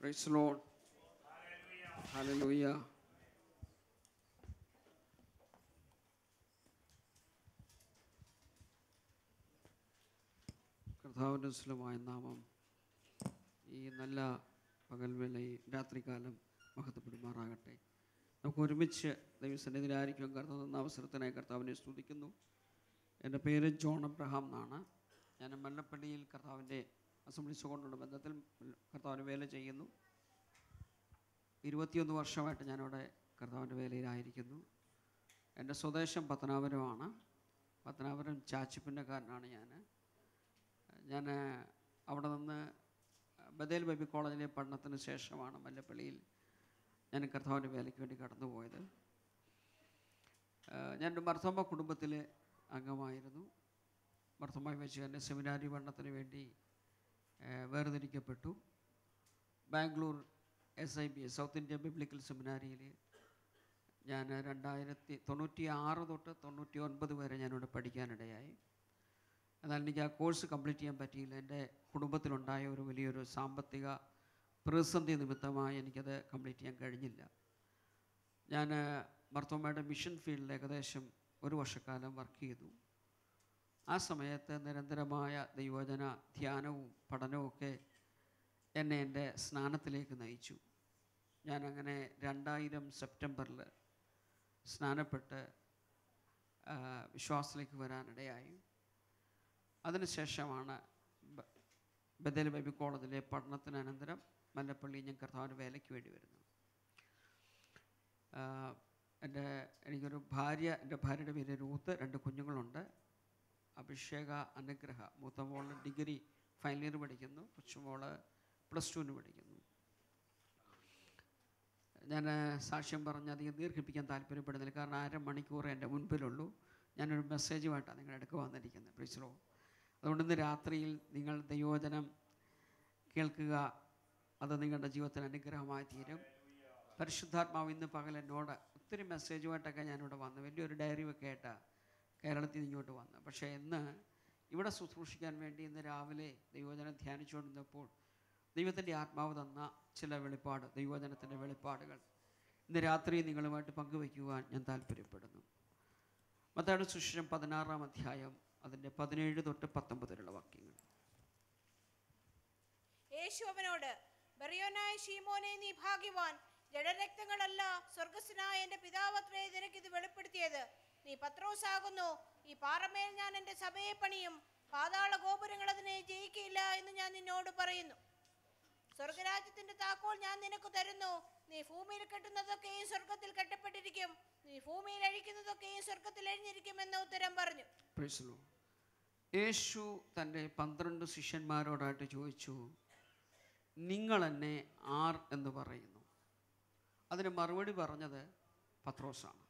price Lord hallelujah കർത്താവിൻ്റെ സുലഭമായ നാമം ഈ നല്ല പകൽവേള രാത്രികാലം മഹത്വപ്പെടുമാറാകട്ടെ നമുക്ക് ഒരുമിച്ച് ദൈവസന്നിധിയിലായിരിക്കും കർത്താവ് എന്ന അവസരത്തിനായി കർത്താവിനെ സ്തുതിക്കുന്നു എൻ്റെ പേര് ജോൺ അബ്രഹാം എന്നാണ് ഞാൻ മല്ലപ്പള്ളിയിൽ കർത്താവിൻ്റെ അസംബ്ലീസ് ബന്ധത്തിൽ കർത്താവിൻ്റെ വേല ചെയ്യുന്നു ഇരുപത്തിയൊന്ന് വർഷമായിട്ട് ഞാനവിടെ കർത്താവിൻ്റെ വേലയിലായിരിക്കുന്നു എൻ്റെ സ്വദേശം പത്തനാപുരമാണ് പത്തനാപുരം ചാച്ചിപ്പിൻ്റെക്കാരനാണ് ഞാൻ ഞാൻ അവിടെ നിന്ന് ബദേൽ ബൈബി കോളേജിലെ പഠനത്തിന് ശേഷമാണ് മല്ലപ്പള്ളിയിൽ ഞാൻ കർത്താവിൻ്റെ വേലയ്ക്ക് വേണ്ടി കടന്നുപോയത് ഞാൻ മർത്തമ്മ കുടുംബത്തിലെ അംഗമായിരുന്നു മർത്തമ്മ വെച്ച് എൻ്റെ സെമിനാരി പഠനത്തിന് വേണ്ടി വേർതിരിക്കപ്പെട്ടു Bangalore S I B South Indian biblical സെമിനാരിയിൽ ഞാൻ രണ്ടായിരത്തി തൊണ്ണൂറ്റി ആറ് തൊട്ട് തൊണ്ണൂറ്റി ഒൻപത് വരെ ഞാനിവിടെ പഠിക്കാനിടയായി എന്നാൽ എനിക്ക് ആ കോഴ്സ് കംപ്ലീറ്റ് ചെയ്യാൻ പറ്റിയില്ല എൻ്റെ കുടുംബത്തിലുണ്ടായ ഒരു വലിയൊരു സാമ്പത്തിക പ്രതിസന്ധി നിമിത്തമായി എനിക്കത് കംപ്ലീറ്റ് ചെയ്യാൻ കഴിഞ്ഞില്ല ഞാൻ മർത്തോമയുടെ മിഷൻ ഫീൽഡിൽ ഏകദേശം ഒരു വർഷക്കാലം വർക്ക് ചെയ്തു ആ സമയത്ത് നിരന്തരമായ ദൈവജന ധ്യാനവും പഠനവുമൊക്കെ എന്നെ എൻ്റെ സ്നാനത്തിലേക്ക് നയിച്ചു ഞാനങ്ങനെ രണ്ടായിരം സെപ്റ്റംബറിൽ സ്നാനപ്പെട്ട് വിശ്വാസത്തിലേക്ക് വരാനിടയായി അതിനുശേഷമാണ് ബദൽ ബൈബിൾ കോളേജിലെ പഠനത്തിന് അനന്തരം മല്ലപ്പള്ളി ഞാൻ കർത്താവിന് വേലയ്ക്ക് വേണ്ടി വരുന്നു എൻ്റെ എനിക്കൊരു ഭാര്യ എൻ്റെ ഭാര്യയുടെ പേര് രൂത്ത് രണ്ട് കുഞ്ഞുങ്ങളുണ്ട് അഭിഷേക അനുഗ്രഹ മൂത്ത മോള് ഡിഗ്രി ഫൈനൽ ഇയർ പഠിക്കുന്നു കൊച്ചുമോള് പ്ലസ് ടുവിന് പഠിക്കുന്നു ഞാൻ സാക്ഷ്യം പറഞ്ഞ് അധികം ദീർഘിപ്പിക്കാൻ താല്പര്യപ്പെടുന്നില്ല കാരണം മണിക്കൂർ എൻ്റെ മുൻപിലുള്ളൂ ഞാനൊരു മെസ്സേജുമായിട്ടാണ് നിങ്ങളുടെ അടുക്ക് വന്നിരിക്കുന്നത് പ്രിച്ചറോ അതുകൊണ്ട് ഇന്ന് രാത്രിയിൽ നിങ്ങൾ ദൈവോചനം കേൾക്കുക അത് നിങ്ങളുടെ ജീവിതത്തിൽ അനുഗ്രഹമായി തീരും പരിശുദ്ധാത്മാവ് ഇന്ന് പകൽ എന്നോട് ഒത്തിരി മെസ്സേജുമായിട്ടൊക്കെ ഞാനിവിടെ വന്നു വലിയൊരു ഡയറി ഒക്കെ ആയിട്ടാണ് കേരളത്തിൽ ഇങ്ങോട്ട് വന്ന് പക്ഷേ ഇന്ന് ഇവിടെ ശുശ്രൂഷിക്കാൻ വേണ്ടി ഇന്ന് രാവിലെ ദൈവജനം ധ്യാനിച്ചുകൊണ്ടിരുന്നപ്പോൾ ദൈവത്തിൻ്റെ ആത്മാവ് തന്ന ചില വെളിപ്പാട് ദൈവജനത്തിൻ്റെ വെളിപ്പാടുകൾ ഇന്ന് രാത്രി നിങ്ങളുമായിട്ട് പങ്കുവയ്ക്കുവാൻ ഞാൻ താല്പര്യപ്പെടുന്നു മത്തായുടെ സുശേഷം പതിനാറാം അധ്യായം അതിൻ്റെ പതിനേഴ് തൊട്ട് പത്തൊമ്പതിലുള്ള വാക്യങ്ങൾ യേശു അവനോട് ബറിയോനായ ഷീമോനെ നീ ഭാഗ്യവാൻ ജഡരക്തങ്ങളല്ല സ്വർഗസ്വനായ എൻ്റെ പിതാവത്രേ നിനക്കിത് വെളിപ്പെടുത്തിയത് നീ പത്രോസാകുന്നു ഈ പാറമേൽ ഞാൻ എൻ്റെ സഭയെ പണിയും പാതാള ഗോപുരങ്ങൾ അതിനെ ജയിക്കില്ല എന്ന് ഞാൻ നിന്നോട് പറയുന്നു സ്വർഗരാജ്യത്തിന്റെ താക്കോൽ ഞാൻ നിനക്ക് തരുന്നു നീ ഭൂമിയിൽ കെട്ടുന്നതൊക്കെയും സ്വർഗത്തിൽ കെട്ടപ്പെട്ടിരിക്കും നീ ഭൂമിയിൽ അഴിക്കുന്നതൊക്കെയും സ്വർഗത്തിൽ എന്ന ഉത്തരം പറഞ്ഞു യേശു തൻ്റെ പന്ത്രണ്ട് ശിഷ്യന്മാരോടായിട്ട് ചോദിച്ചു നിങ്ങൾ എന്നെ ആർ എന്ന് പറയുന്നു അതിന് മറുപടി പറഞ്ഞത് പത്രോസാണ്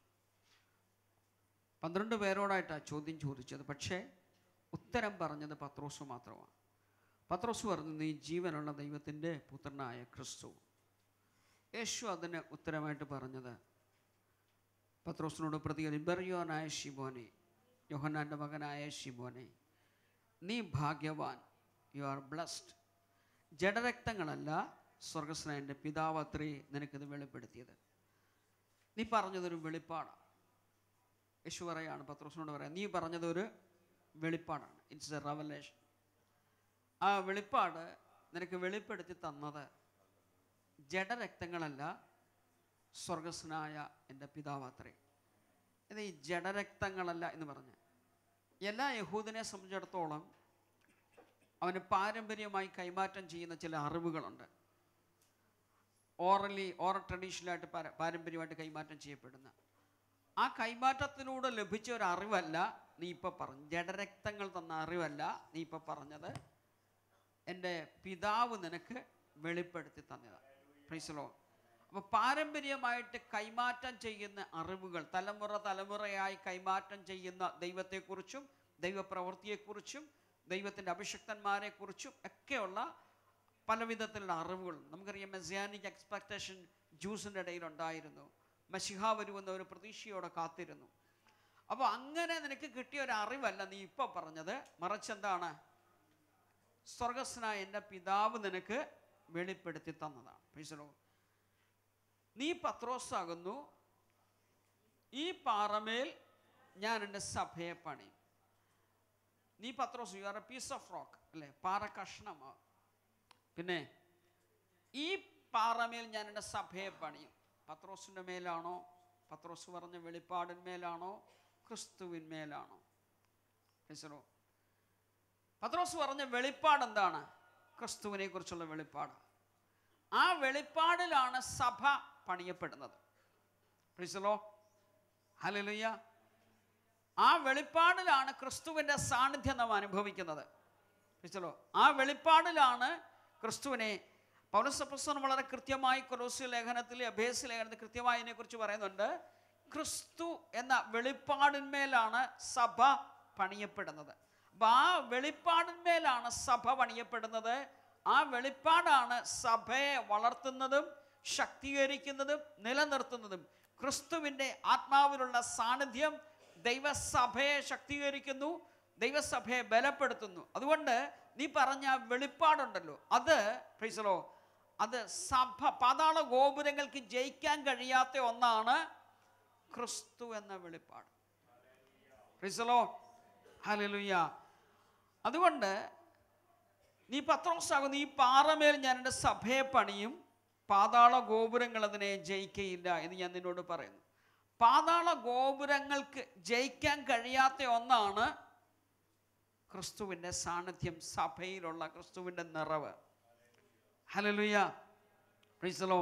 പന്ത്രണ്ട് പേരോടായിട്ടാണ് ചോദ്യം ചോദിച്ചത് പക്ഷേ ഉത്തരം പറഞ്ഞത് പത്രോസ് മാത്രമാണ് പത്രോസ് പറഞ്ഞു നീ ജീവനുള്ള ദൈവത്തിൻ്റെ പുത്രനായ ക്രിസ്തു യേശു അതിന് ഉത്തരമായിട്ട് പറഞ്ഞത് പത്രോസിനോട് പ്രതികരി ബെറിയോനായ ഷിബോനെ യോഹന്നാൻ്റെ മകനായ ഷിബോനെ നീ ഭാഗ്യവാൻ യു ആർ ബ്ലസ്ഡ് ജഡരക്തങ്ങളല്ല സ്വർഗസ്നായൻ്റെ പിതാവത്രി നിനക്കിത് വെളിപ്പെടുത്തിയത് നീ പറഞ്ഞതൊരു വെളിപ്പാടാണ് യേശു പറയാണ് പത്രോസിനോട് പറയാം നീ പറഞ്ഞതൊരു വെളിപ്പാടാണ് ഇറ്റ്സ് എ റവലേഷൻ ആ വെളിപ്പാട് നിനക്ക് വെളിപ്പെടുത്തി തന്നത് ജഡരക്തങ്ങളല്ല സ്വർഗസ്നായ എൻ്റെ പിതാവാത്രേ ഇത് ഈ ജഡരക്തങ്ങളല്ല എന്ന് പറഞ്ഞ് എല്ലാ യഹൂദിനെ സംബന്ധിച്ചിടത്തോളം അവന് പാരമ്പര്യമായി കൈമാറ്റം ചെയ്യുന്ന ചില അറിവുകളുണ്ട് ഓറലി ഓറൽ ട്രഡീഷണലായിട്ട് പാരമ്പര്യമായിട്ട് കൈമാറ്റം ചെയ്യപ്പെടുന്ന ആ കൈമാറ്റത്തിലൂടെ ലഭിച്ച ഒരു അറിവല്ല നീ ഇപ്പോൾ പറഞ്ഞു ജഡരക്തങ്ങൾ തന്ന അറിവല്ല നീ ഇപ്പോൾ പറഞ്ഞത് എൻ്റെ പിതാവ് നിനക്ക് വെളിപ്പെടുത്തി തന്നതാണ് പ്രൈസലോ അപ്പോൾ പാരമ്പര്യമായിട്ട് കൈമാറ്റം ചെയ്യുന്ന അറിവുകൾ തലമുറ തലമുറയായി കൈമാറ്റം ചെയ്യുന്ന ദൈവത്തെക്കുറിച്ചും ദൈവപ്രവൃത്തിയെക്കുറിച്ചും ദൈവത്തിൻ്റെ അഭിഷക്തന്മാരെക്കുറിച്ചും ഒക്കെയുള്ള പലവിധത്തിലുള്ള അറിവുകൾ നമുക്കറിയാം മെസിയാനിക് എക്സ്പെക്റ്റേഷൻ ജ്യൂസിൻ്റെ ഇടയിൽ ഉണ്ടായിരുന്നു മഷിഹ വരുമെന്ന് അവർ പ്രതീക്ഷയോടെ കാത്തിരുന്നു അപ്പോൾ അങ്ങനെ നിനക്ക് കിട്ടിയ ഒരു അറിവല്ല നീ ഇപ്പോൾ പറഞ്ഞത് മറിച്ചെന്താണ് സ്വർഗസ്നായ എൻ്റെ പിതാവ് നിനക്ക് വെളിപ്പെടുത്തി തന്നതാണ് മനസ്സിലോ നീ പത്രോസാകുന്നു ഈ പാറമേൽ ഞാൻ എൻ്റെ സഭയെ പണി നീ പത്രോസ് you are a piece of rock അല്ലേ പാറ കഷ്ണമാണ് പിന്നെ ഈ പാറമേൽ ഞാൻ എൻ്റെ സഭയെ പണിയും പത്രോസിൻ്റെ മേലാണോ പത്രോസ് പറഞ്ഞ വെളിപ്പാടിന്മേലാണോ ക്രിസ്തുവിന്മേലാണോ ഈശ്വരോ പത്രോസ് പറഞ്ഞ വെളിപ്പാട് എന്താണ് ക്രിസ്തുവിനെ കുറിച്ചുള്ള വെളിപ്പാട് ആ വെളിപ്പാടിലാണ് സഭ പണിയപ്പെടുന്നത് പ്രിസലോ ഹലലുയ്യ ആ വെളിപ്പാടിലാണ് ക്രിസ്തുവിൻ്റെ സാന്നിധ്യം നാം അനുഭവിക്കുന്നത് പ്രിസലോ ആ വെളിപ്പാടിലാണ് ക്രിസ്തുവിനെ പൗരസപ്പസ്തൻ വളരെ കൃത്യമായി കൊലോസ്യ ലേഖനത്തിൽ അഭേസ ലേഖനത്തിൽ കൃത്യമായി ഇതിനെക്കുറിച്ച് പറയുന്നുണ്ട് ക്രിസ്തു എന്ന വെളിപ്പാടിന്മേലാണ് സഭ പണിയപ്പെടുന്നത് അപ്പം ആ വെളിപ്പാടിന്മേലാണ് സഭ പണിയപ്പെടുന്നത് ആ വെളിപ്പാടാണ് സഭയെ വളർത്തുന്നതും ശക്തീകരിക്കുന്നതും നിലനിർത്തുന്നതും ക്രിസ്തുവിൻ്റെ ആത്മാവിലുള്ള സാന്നിധ്യം ദൈവസഭയെ ശക്തീകരിക്കുന്നു ദൈവസഭയെ ബലപ്പെടുത്തുന്നു അതുകൊണ്ട് നീ പറഞ്ഞ വെളിപ്പാടുണ്ടല്ലോ അത് പ്രൈസലോ അത് സഭ പാതാള ഗോപുരങ്ങൾക്ക് ജയിക്കാൻ കഴിയാത്ത ഒന്നാണ് ക്രിസ്തു എന്ന വെളിപ്പാട് റിസലോ ഹലലുയ്യ അതുകൊണ്ട് നീ പത്രോസാകുന്ന ഈ പാറമേൽ ഞാൻ എൻ്റെ സഭയെ പണിയും പാതാള ഗോപുരങ്ങൾ അതിനെ ജയിക്കയില്ല എന്ന് ഞാൻ നിന്നോട് പറയുന്നു പാതാള ഗോപുരങ്ങൾക്ക് ജയിക്കാൻ കഴിയാത്ത ഒന്നാണ് ക്രിസ്തുവിൻ്റെ സാന്നിധ്യം സഭയിലുള്ള ക്രിസ്തുവിൻ്റെ നിറവ് ഹലലുയ്യ പ്രീസലോ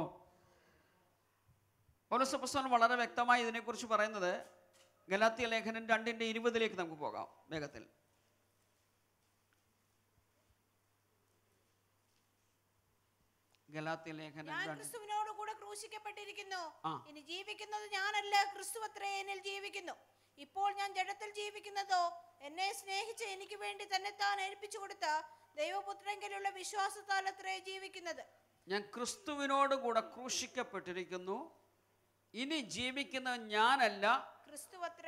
പൗലസപ്പസ്വാൻ വളരെ വ്യക്തമായി ഇതിനെക്കുറിച്ച് പറയുന്നത് ഗലാത്തിയ ലേഖനം രണ്ടിൻ്റെ ഇരുപതിലേക്ക് നമുക്ക് പോകാം വേഗത്തിൽ ലേഖനം ക്രൂശിക്കപ്പെട്ടിരിക്കുന്നു ഇനി ജീവിക്കുന്നത് എന്നിൽ ജീവിക്കുന്നു ഇപ്പോൾ ഞാൻ ജഡത്തിൽ ജീവിക്കുന്നതോ എന്നെ സ്നേഹിച്ച് എനിക്ക് വേണ്ടി തന്നെ താൻ ഏൽപ്പിച്ചു കൊടുത്ത ദൈവപുത്രങ്കിലുള്ള വിശ്വാസത്താൽ ജീവിക്കുന്നത് ഞാൻ ക്രിസ്തുവിനോട് കൂടെ ക്രൂശിക്കപ്പെട്ടിരിക്കുന്നു ഇനി ജീവിക്കുന്ന ഞാനല്ല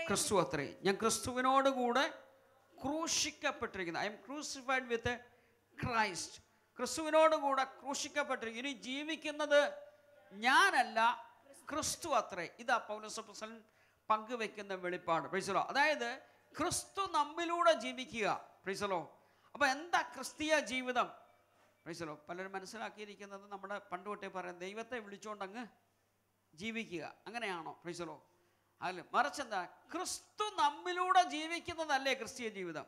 ക്രിസ്തു അത്രേ ഞാൻ ക്രിസ്തുവിനോട് കൂടെ ക്രൂശിക്കപ്പെട്ടിരിക്കുന്നു I am crucified with Christ ക്രിസ്തുവിനോട് കൂടെ ക്രൂശിക്കപ്പെട്ടിരിക്കുന്നു ഇനി ജീവിക്കുന്നത് ഞാനല്ല ക്രിസ്തു അത്രേ ഇതാ പൗലസപ്രസൻ പങ്കുവെക്കുന്ന വെളിപ്പാട് പ്രീസലോ അതായത് ക്രിസ്തു നമ്മിലൂടെ ജീവിക്കുക പ്രീസലോ അപ്പോൾ എന്താ ക്രിസ്തീയ ജീവിതം മനസ്സിലോ പലരും മനസ്സിലാക്കിയിരിക്കുന്നത് നമ്മുടെ പണ്ട് തൊട്ടേ പറയാം ദൈവത്തെ വിളിച്ചുകൊണ്ട് അങ്ങ് ജീവിക്കുക അങ്ങനെയാണോ മനസ്സിലോ അല്ല മറിച്ച് എന്താ ക്രിസ്തു നമ്മിലൂടെ ജീവിക്കുന്നതല്ലേ ക്രിസ്തീയ ജീവിതം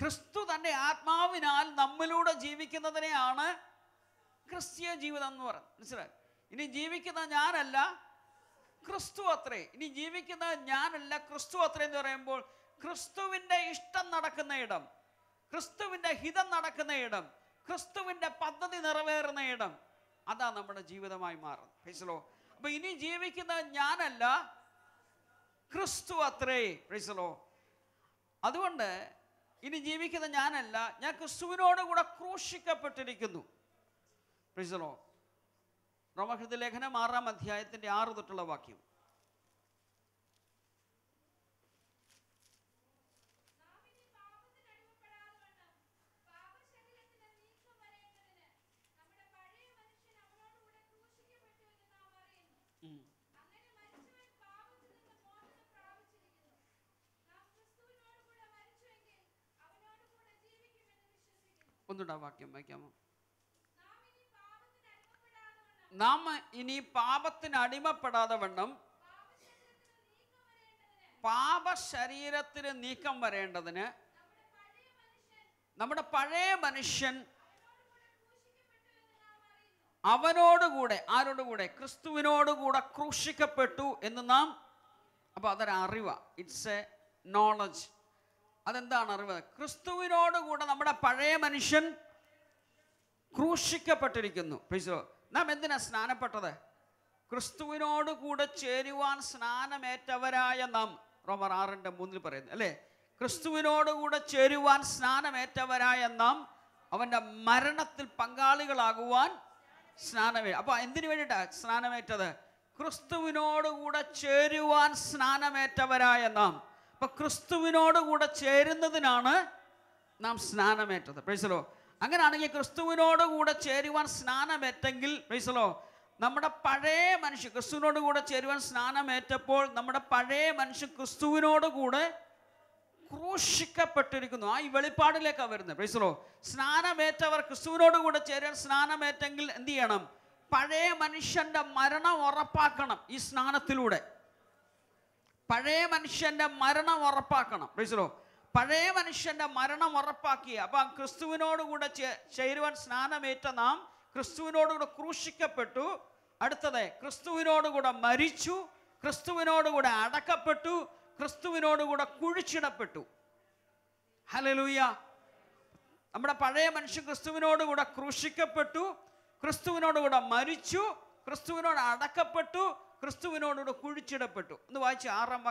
ക്രിസ്തു തൻ്റെ ആത്മാവിനാൽ നമ്മിലൂടെ ജീവിക്കുന്നതിനെയാണ് ക്രിസ്തീയ ജീവിതം എന്ന് പറയുന്നത് മനസ്സിലായി ഇനി ജീവിക്കുന്ന ഞാനല്ല ക്രിസ്തു അത്രേ ഇനി ജീവിക്കുന്ന ഞാനല്ല ക്രിസ്തു അത്രേ എന്ന് പറയുമ്പോൾ ക്രിസ്തുവിൻ്റെ ഇഷ്ടം നടക്കുന്ന ഇടം ക്രിസ്തുവിൻ്റെ ഹിതം നടക്കുന്ന ഇടം ക്രിസ്തുവിൻ്റെ പദ്ധതി നിറവേറുന്ന ഇടം അതാ നമ്മുടെ ജീവിതമായി മാറുന്നത് ഫൈസലോ അപ്പൊ ഇനി ജീവിക്കുന്നത് ഞാനല്ല ക്രിസ്തു അത്രേ ഫൈസലോ അതുകൊണ്ട് ഇനി ജീവിക്കുന്ന ഞാനല്ല ഞാൻ ക്രിസ്തുവിനോട് കൂടെ ക്രൂശിക്കപ്പെട്ടിരിക്കുന്നു പ്രിസലോ റോമഹൃദ ലേഖനം ആറാം അധ്യായത്തിൻ്റെ ആറ് തൊട്ടുള്ള വാക്യം ഒന്നുകൂടെ വാക്യം വായിക്കാമോ നാം ഇനി പാപത്തിന് അടിമപ്പെടാതെ വണ്ണം പാപ ശരീരത്തിന് നീക്കം വരേണ്ടതിന് നമ്മുടെ പഴയ മനുഷ്യൻ അവനോടുകൂടെ ആരോടുകൂടെ ക്രിസ്തുവിനോടുകൂടെ ക്രൂശിക്കപ്പെട്ടു എന്ന് നാം അപ്പോൾ അതൊരറിവാണ് ഇറ്റ്സ് എ നോളജ് അതെന്താണ് അറിവ് ക്രിസ്തുവിനോടുകൂടെ നമ്മൾ പഴയ മനുഷ്യൻ ക്രൂശിക്കപ്പെട്ടിരിക്കുന്നു പ്രീസോ നാം എന്തിനാ സ്നാനപ്പെട്ടത് ക്രിസ്തുവിനോട് കൂടെ ചേരുവാൻ സ്നാനമേറ്റവരായ നാം റോമർ ആറിൻ്റെ മൂന്നിൽ പറയുന്നു അല്ലേ കൂടെ ചേരുവാൻ സ്നാനമേറ്റവരായ നാം അവൻ്റെ മരണത്തിൽ പങ്കാളികളാകുവാൻ സ്നാനമേ അപ്പോൾ എന്തിനു വേണ്ടിയിട്ടാണ് സ്നാനമേറ്റത് കൂടെ ചേരുവാൻ സ്നാനമേറ്റവരായ നാം അപ്പം കൂടെ ചേരുന്നതിനാണ് നാം സ്നാനമേറ്റത് പ്രൈസലോ അങ്ങനെയാണെങ്കിൽ ക്രിസ്തുവിനോടുകൂടെ ചേരുവാൻ സ്നാനമേറ്റെങ്കിൽ പ്രൈസലോ നമ്മുടെ പഴയ മനുഷ്യൻ ക്രിസ്തുവിനോട് കൂടെ ചേരുവാൻ സ്നാനമേറ്റപ്പോൾ നമ്മുടെ പഴയ മനുഷ്യൻ ക്രിസ്തുവിനോട് കൂടെ ക്രൂശിക്കപ്പെട്ടിരിക്കുന്നു ആ ഈ വെളിപ്പാടിലേക്കാണ് വരുന്നത് പ്രൈസലോ സ്നാനമേറ്റവർ ക്രിസ്തുവിനോട് കൂടെ ചേരാൻ സ്നാനമേറ്റെങ്കിൽ എന്ത് ചെയ്യണം പഴയ മനുഷ്യൻ്റെ മരണം ഉറപ്പാക്കണം ഈ സ്നാനത്തിലൂടെ പഴയ മനുഷ്യൻ്റെ മരണം ഉറപ്പാക്കണം പ്രൈസലോ പഴയ മനുഷ്യന്റെ മരണം ഉറപ്പാക്കിയ അപ്പൊ ക്രിസ്തുവിനോടുകൂടെ ചേരുവാൻ സ്നാനമേറ്റ നാം ക്രിസ്തുവിനോടുകൂടെ ക്രൂശിക്കപ്പെട്ടു അടുത്തത് ക്രിസ്തുവിനോടുകൂടെ മരിച്ചു ക്രിസ്തുവിനോടുകൂടെ അടക്കപ്പെട്ടു ക്രിസ്തുവിനോടുകൂടെ കുഴിച്ചിടപ്പെട്ടു ഹലലൂയ നമ്മുടെ പഴയ മനുഷ്യൻ ക്രിസ്തുവിനോടുകൂടെ ക്രൂശിക്കപ്പെട്ടു ക്രിസ്തുവിനോടുകൂടെ മരിച്ചു ക്രിസ്തുവിനോട് അടക്കപ്പെട്ടു ക്രിസ്തുവിനോടുകൂടെ കുഴിച്ചിടപ്പെട്ടു എന്ന് വായിച്ച് ആറാം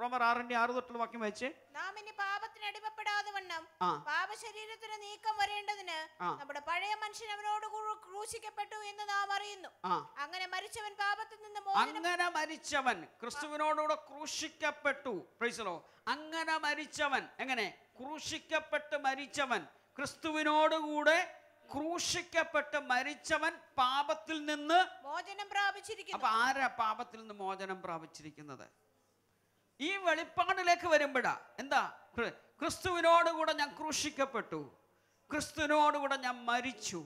റോമർ ആറിന്റെ ആറ് തൊട്ടുള്ള വാക്യം വായിച്ച് നാം ഇനി പാപത്തിന് അടിമപ്പെടാതെ വണ്ണം പാപശരീരത്തിന് നീക്കം വരേണ്ടതിന് നമ്മുടെ പഴയ മനുഷ്യൻ അവനോട് ക്രൂശിക്കപ്പെട്ടു എന്ന് നാം അറിയുന്നു അങ്ങനെ മരിച്ചവൻ പാപത്തിൽ നിന്ന് അങ്ങനെ മരിച്ചവൻ ക്രിസ്തുവിനോടുകൂടെ ക്രൂശിക്കപ്പെട്ടു പ്രൈസലോ അങ്ങനെ മരിച്ചവൻ എങ്ങനെ ക്രൂശിക്കപ്പെട്ട് മരിച്ചവൻ ക്രിസ്തുവിനോടുകൂടെ ക്രൂശിക്കപ്പെട്ട് മരിച്ചവൻ പാപത്തിൽ നിന്ന് മോചനം പ്രാപിച്ചിരിക്കുന്നു അപ്പൊ ആരാ പാപത്തിൽ നിന്ന് മോചനം പ്രാപിച്ചിരിക്കുന്നത് ഈ വെളിപ്പാടിലേക്ക് വരുമ്പോഴാ എന്താ ക്രിസ്തുവിനോടുകൂടെ ഞാൻ ക്രൂശിക്കപ്പെട്ടു ക്രിസ്തുവിനോടുകൂടെ ഞാൻ മരിച്ചു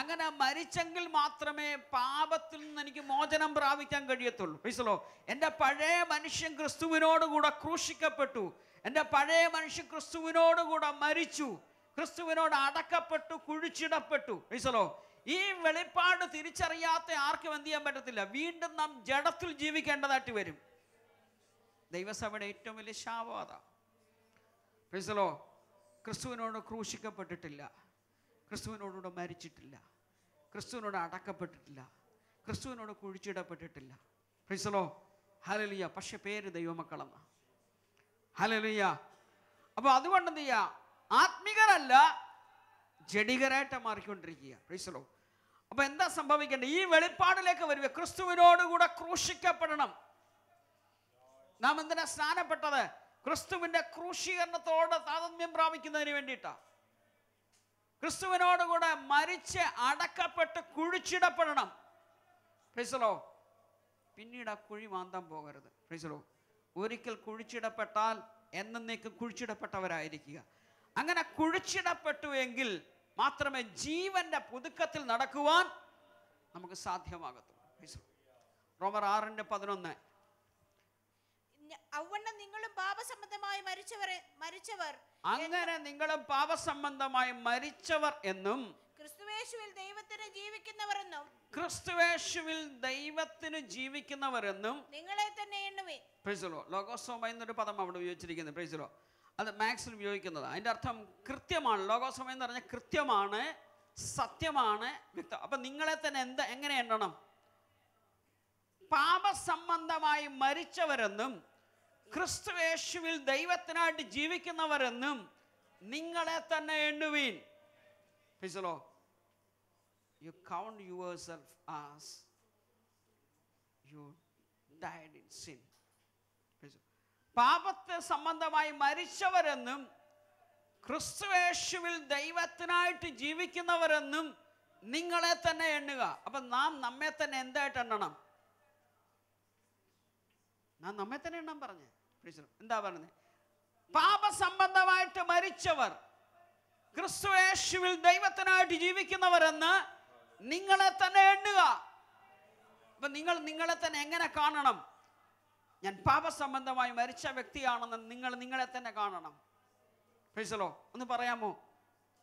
അങ്ങനെ മരിച്ചെങ്കിൽ മാത്രമേ പാപത്തിൽ നിന്ന് എനിക്ക് മോചനം പ്രാപിക്കാൻ കഴിയത്തുള്ളൂ മനസ്സിലോ എൻ്റെ പഴയ മനുഷ്യൻ ക്രിസ്തുവിനോടുകൂടെ ക്രൂശിക്കപ്പെട്ടു എൻ്റെ പഴയ മനുഷ്യൻ ക്രിസ്തുവിനോടുകൂടെ മരിച്ചു ക്രിസ്തുവിനോട് അടക്കപ്പെട്ടു കുഴിച്ചിടപ്പെട്ടു ഈസലോ ഈ വെളിപ്പാട് തിരിച്ചറിയാത്ത ആർക്കും എന്ത് ചെയ്യാൻ പറ്റത്തില്ല വീണ്ടും നാം ജഡത്തിൽ ജീവിക്കേണ്ടതായിട്ട് വരും ദൈവസഭയുടെ ഏറ്റവും വലിയ ശാപാത ഫൈസലോ ക്രിസ്തുവിനോട് ക്രൂശിക്കപ്പെട്ടിട്ടില്ല ക്രിസ്തുവിനോടുകൂടെ മരിച്ചിട്ടില്ല ക്രിസ്തുവിനോട് അടക്കപ്പെട്ടിട്ടില്ല ക്രിസ്തുവിനോട് കുഴിച്ചിടപ്പെട്ടിട്ടില്ല ഫൈസലോ ഹലലിയ പക്ഷെ പേര് ദൈവമക്കളെന്ന് ഹലലിയ അപ്പോൾ അതുകൊണ്ട് എന്ത് ചെയ്യുക ആത്മികരല്ല ജഡികരായിട്ട് മാറിക്കൊണ്ടിരിക്കുക അപ്പൊ എന്താ സംഭവിക്കേണ്ടത് ഈ വെളിപ്പാടിലേക്ക് വരുക ക്രിസ്തുവിനോടുകൂടെ ക്രൂശിക്കപ്പെടണം നാം എന്തിനാ സ്നാനപ്പെട്ടത് ക്രിസ്തുവിന്റെ ക്രൂശീകരണത്തോട് താതമ്യം പ്രാപിക്കുന്നതിന് വേണ്ടിയിട്ടാ ക്രിസ്തുവിനോടുകൂടെ മരിച്ച് അടക്കപ്പെട്ട് കുഴിച്ചിടപ്പെടണം ഫ്രിസലോ പിന്നീട് ആ കുഴി മാന്താൻ പോകരുത് ഫ്രിസലോ ഒരിക്കൽ കുഴിച്ചിടപ്പെട്ടാൽ എന്നേക്കും കുഴിച്ചിടപ്പെട്ടവരായിരിക്കുക അങ്ങനെ കുഴിച്ചിടപ്പെട്ടു എങ്കിൽ മാത്രമേ ജീവന്റെ പുതുക്കത്തിൽ നടക്കുവാൻ നമുക്ക് സാധ്യമാകത്തുള്ളൂ റോമർ ആറിന്റെ പതിനൊന്ന് നിങ്ങളും പാപസംബന്ധമായി മരിച്ചവരെ മരിച്ചവർ അങ്ങനെ നിങ്ങളും പാപസംബന്ധമായി മരിച്ചവർ എന്നും ക്രിസ്തുവേശുവിൽ ദൈവത്തിന് ജീവിക്കുന്നവരെന്നും ക്രിസ്തുവേശുവിൽ ദൈവത്തിന് ജീവിക്കുന്നവരെന്നും നിങ്ങളെ തന്നെ എണ്ണുവേ പ്രൈസലോ ലോകോസോമ എന്നൊരു പദം അവിടെ ഉപയോഗിച്ചിരിക്കുന്നത് പ്രൈസലോ അത് മാത്സിൽ ഉപയോഗിക്കുന്നത് അതിൻ്റെ അർത്ഥം കൃത്യമാണ് ലോകോസമയം എന്ന് പറഞ്ഞാൽ കൃത്യമാണ് സത്യമാണ് വ്യക്തം അപ്പം നിങ്ങളെ തന്നെ എന്താ എങ്ങനെ എണ്ണണം പാപസംബന്ധമായി മരിച്ചവരെന്നും ക്രിസ്തുവേശുവിൽ ദൈവത്തിനായിട്ട് ജീവിക്കുന്നവരെന്നും നിങ്ങളെ തന്നെ എണ്ണുവീൻ ഫിസലോ you count yourself as you died in sin പാപത്തെ സംബന്ധമായി മരിച്ചവരെന്നും ക്രിസ്തുവേശുവിൽ ദൈവത്തിനായിട്ട് ജീവിക്കുന്നവരെന്നും നിങ്ങളെ തന്നെ എണ്ണുക അപ്പം നാം നമ്മെ തന്നെ എന്തായിട്ട് എണ്ണണം നാം നമ്മെ തന്നെ എണ്ണം പറഞ്ഞു എന്താ പറഞ്ഞത് പാപസംബന്ധമായിട്ട് മരിച്ചവർ ക്രിസ്തുവേശുവിൽ ദൈവത്തിനായിട്ട് ജീവിക്കുന്നവരെന്ന് നിങ്ങളെ തന്നെ എണ്ണുക അപ്പം നിങ്ങൾ നിങ്ങളെ തന്നെ എങ്ങനെ കാണണം ഞാൻ പാപസംബന്ധമായി മരിച്ച വ്യക്തിയാണെന്ന് നിങ്ങൾ നിങ്ങളെ തന്നെ കാണണം ഫൈസലോ ഒന്ന് പറയാമോ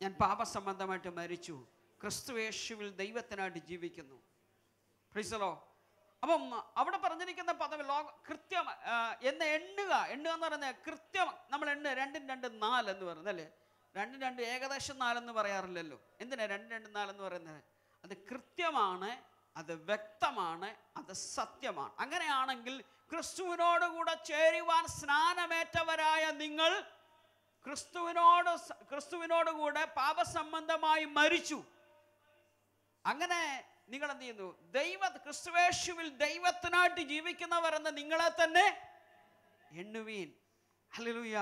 ഞാൻ പാപസംബന്ധമായിട്ട് മരിച്ചു ക്രിസ്തു യേശുവിൽ ദൈവത്തിനായിട്ട് ജീവിക്കുന്നു ഫൈസലോ അപ്പം അവിടെ പറഞ്ഞിരിക്കുന്ന പദം ലോക കൃത്യം എന്ന് എണ്ണുക എണ്ണുക എന്ന് പറയുന്നത് കൃത്യം നമ്മൾ എണ്ണ രണ്ടും രണ്ട് നാല് എന്ന് പറയുന്നത് അല്ലേ രണ്ടും രണ്ട് ഏകദേശം നാലെന്ന് പറയാറില്ലല്ലോ എന്തിനാ രണ്ടും രണ്ട് നാലെന്ന് പറയുന്നത് അത് കൃത്യമാണ് അത് വ്യക്തമാണ് അത് സത്യമാണ് അങ്ങനെയാണെങ്കിൽ ക്രിസ്തുവിനോടുകൂടെ ചേരുവാൻ സ്നാനമേറ്റവരായ നിങ്ങൾ ക്രിസ്തുവിനോട് ക്രിസ്തുവിനോടുകൂടെ പാപസംബന്ധമായി മരിച്ചു അങ്ങനെ നിങ്ങൾ എന്ത് ചെയ്യുന്നു ദൈവ ക്രിസ്തുവേശുവിൽ ദൈവത്തിനായിട്ട് ജീവിക്കുന്നവരെന്ന് നിങ്ങളെ തന്നെ എണ്ണുവീൻ ഹലലൂയ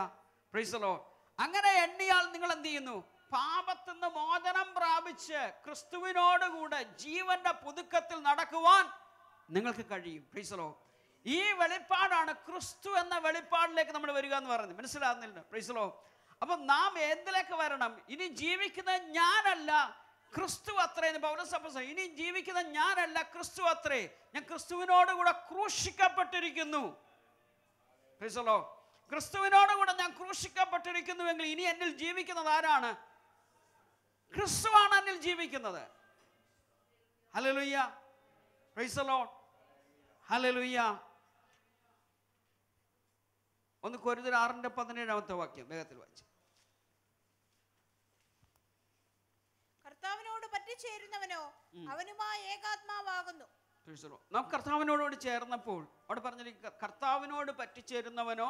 പ്രൈസലോ അങ്ങനെ എണ്ണിയാൽ നിങ്ങൾ എന്ത് ചെയ്യുന്നു പാപത്തിൽ നിന്ന് മോചനം പ്രാപിച്ച് ക്രിസ്തുവിനോടുകൂടെ ജീവന്റെ പുതുക്കത്തിൽ നടക്കുവാൻ നിങ്ങൾക്ക് കഴിയും പ്രൈസലോ ഈ വെളിപ്പാടാണ് ക്രിസ്തു എന്ന വെളിപ്പാടിലേക്ക് നമ്മൾ വരിക എന്ന് പറയുന്നത് മനസ്സിലാകുന്നില്ല പ്രീസലോ അപ്പം നാം എന്തിലേക്ക് വരണം ഇനി ജീവിക്കുന്ന ഞാനല്ല ക്രിസ്തു അത്രേ പൗരസഭ ഇനി ജീവിക്കുന്ന ഞാനല്ല ക്രിസ്തു അത്രേ ഞാൻ ക്രിസ്തുവിനോടുകൂടെ ക്രൂശിക്കപ്പെട്ടിരിക്കുന്നു പ്രീസലോ ക്രിസ്തുവിനോടുകൂടെ ഞാൻ ക്രൂശിക്കപ്പെട്ടിരിക്കുന്നുവെങ്കിൽ ഇനി എന്നിൽ ജീവിക്കുന്നത് ആരാണ് ക്രിസ്തുവാണ് എന്നിൽ ജീവിക്കുന്നത് ഹലലുയ്യ ലുയ്യ പ്രൈസലോൺ ഒന്ന് കൊരുതൽ ആറിൻ്റെ പതിനേഴാമത്തെ വാക്യം വേഗത്തിൽ വായിച്ചു കർത്താവിനോട് നാം കർത്താവിനോട് ചേർന്നപ്പോൾ അവിടെ പറഞ്ഞിരിക്കുക കർത്താവിനോട് പറ്റിച്ചേരുന്നവനോ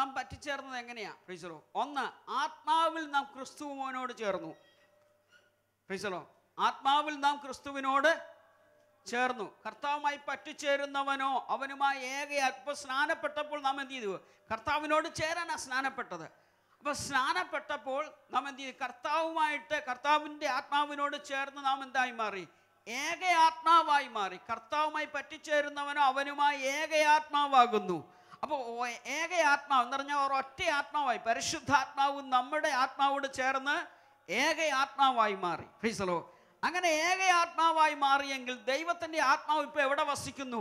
നാം പറ്റിച്ചേർന്നത് എങ്ങനെയാ ഫ്രീസറോ ഒന്ന് ആത്മാവിൽ നാം ക്രിസ്തുവിനോട് ചേർന്നു ഫ്രീസറോ ആത്മാവിൽ നാം ക്രിസ്തുവിനോട് ചേർന്നു കർത്താവുമായി പറ്റിച്ചേരുന്നവനോ അവനുമായി ഏക അപ്പോൾ സ്നാനപ്പെട്ടപ്പോൾ നാം എന്ത് ചെയ്തു കർത്താവിനോട് ചേരാനാണ് സ്നാനപ്പെട്ടത് അപ്പോൾ സ്നാനപ്പെട്ടപ്പോൾ നാം എന്ത് ചെയ്തു കർത്താവുമായിട്ട് കർത്താവിൻ്റെ ആത്മാവിനോട് ചേർന്ന് നാം എന്തായി മാറി ആത്മാവായി മാറി കർത്താവുമായി പറ്റിച്ചേരുന്നവനോ അവനുമായി ഏകയാത്മാവാകുന്നു അപ്പോൾ ആത്മാവ് എന്ന് പറഞ്ഞാൽ ഒറ്റ ആത്മാവായി പരിശുദ്ധാത്മാവും നമ്മുടെ ആത്മാവോട് ചേർന്ന് ആത്മാവായി മാറി ഫ്രീസലോ അങ്ങനെ ഏക ആത്മാവായി മാറിയെങ്കിൽ ദൈവത്തിൻ്റെ ആത്മാവ് ഇപ്പം എവിടെ വസിക്കുന്നു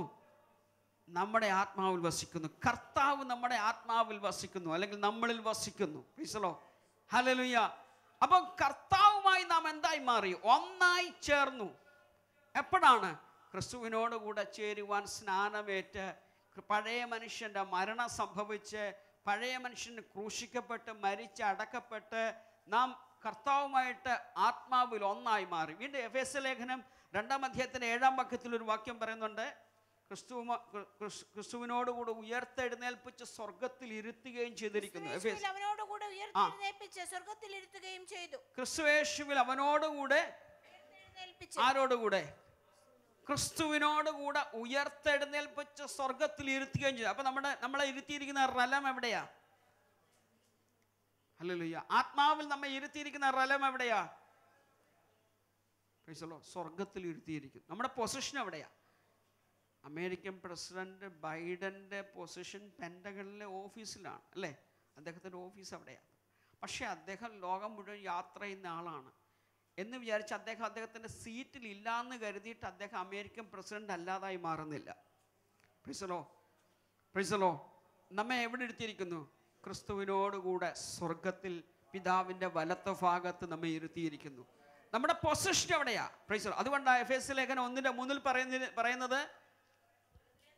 നമ്മുടെ ആത്മാവിൽ വസിക്കുന്നു കർത്താവ് നമ്മുടെ ആത്മാവിൽ വസിക്കുന്നു അല്ലെങ്കിൽ നമ്മളിൽ വസിക്കുന്നു പ്ലീസലോ ഹലലുയ്യ അപ്പം കർത്താവുമായി നാം എന്തായി മാറി ഒന്നായി ചേർന്നു എപ്പോഴാണ് ക്രിസ്തുവിനോടുകൂടെ ചേരുവാൻ സ്നാനമേറ്റ് പഴയ മനുഷ്യൻ്റെ മരണം സംഭവിച്ച് പഴയ മനുഷ്യന് ക്രൂശിക്കപ്പെട്ട് മരിച്ച് അടക്കപ്പെട്ട് നാം കർത്താവുമായിട്ട് ആത്മാവിൽ ഒന്നായി മാറി വീണ്ടും എഫ് എസ് ലേഖനം രണ്ടാം അധ്യായത്തിൻ്റെ ഏഴാം പക്കത്തിൽ ഒരു വാക്യം പറയുന്നുണ്ട് ക്രിസ്തു ക്രിസ്തുവിനോടുകൂടെ ഉയർത്തെഴുന്നേൽപ്പിച്ച് സ്വർഗത്തിൽ ഇരുത്തുകയും ചെയ്തിരിക്കുന്നു ക്രിസ്തുവേശുവിൽ അവനോടുകൂടെ ആരോടുകൂടെ ക്രിസ്തുവിനോടുകൂടെ ഉയർത്തെഴുന്നേൽപ്പിച്ച് സ്വർഗത്തിൽ ഇരുത്തുകയും ചെയ്തു അപ്പൊ നമ്മുടെ നമ്മളെ ഇരുത്തിയിരിക്കുന്ന റലം എവിടെയാ അല്ലല്ലോ ആത്മാവിൽ നമ്മെ ഇരുത്തിയിരിക്കുന്ന റലം എവിടെയാ സ്വർഗത്തിൽ ഇരുത്തിയിരിക്കുന്നു നമ്മുടെ പൊസിഷൻ എവിടെയാ അമേരിക്കൻ പ്രസിഡന്റ് ബൈഡന്റെ പൊസിഷൻ പെൻഡകളിലെ ഓഫീസിലാണ് അല്ലേ അദ്ദേഹത്തിൻ്റെ ഓഫീസ് അവിടെയാ പക്ഷേ അദ്ദേഹം ലോകം മുഴുവൻ യാത്ര ചെയ്യുന്ന ആളാണ് എന്ന് വിചാരിച്ച് അദ്ദേഹം അദ്ദേഹത്തിൻ്റെ സീറ്റിൽ ഇല്ല എന്ന് കരുതിയിട്ട് അദ്ദേഹം അമേരിക്കൻ പ്രസിഡന്റ് അല്ലാതായി മാറുന്നില്ല പ്രിസലോ പ്രിസലോ നമ്മെ എവിടെ എടുത്തിരിക്കുന്നു ക്രിസ്തുവിനോടുകൂടെ സ്വർഗത്തിൽ പിതാവിൻ്റെ വലത്ത ഭാഗത്ത് നമ്മെ ഇരുത്തിയിരിക്കുന്നു നമ്മുടെ പൊസിഷൻ എവിടെയാ പ്രൈസർ അതുകൊണ്ടാണ് എഫ് എസ് ലേഖനം ഒന്നിന്റെ മൂന്നിൽ പറയുന്നത് പറയുന്നത്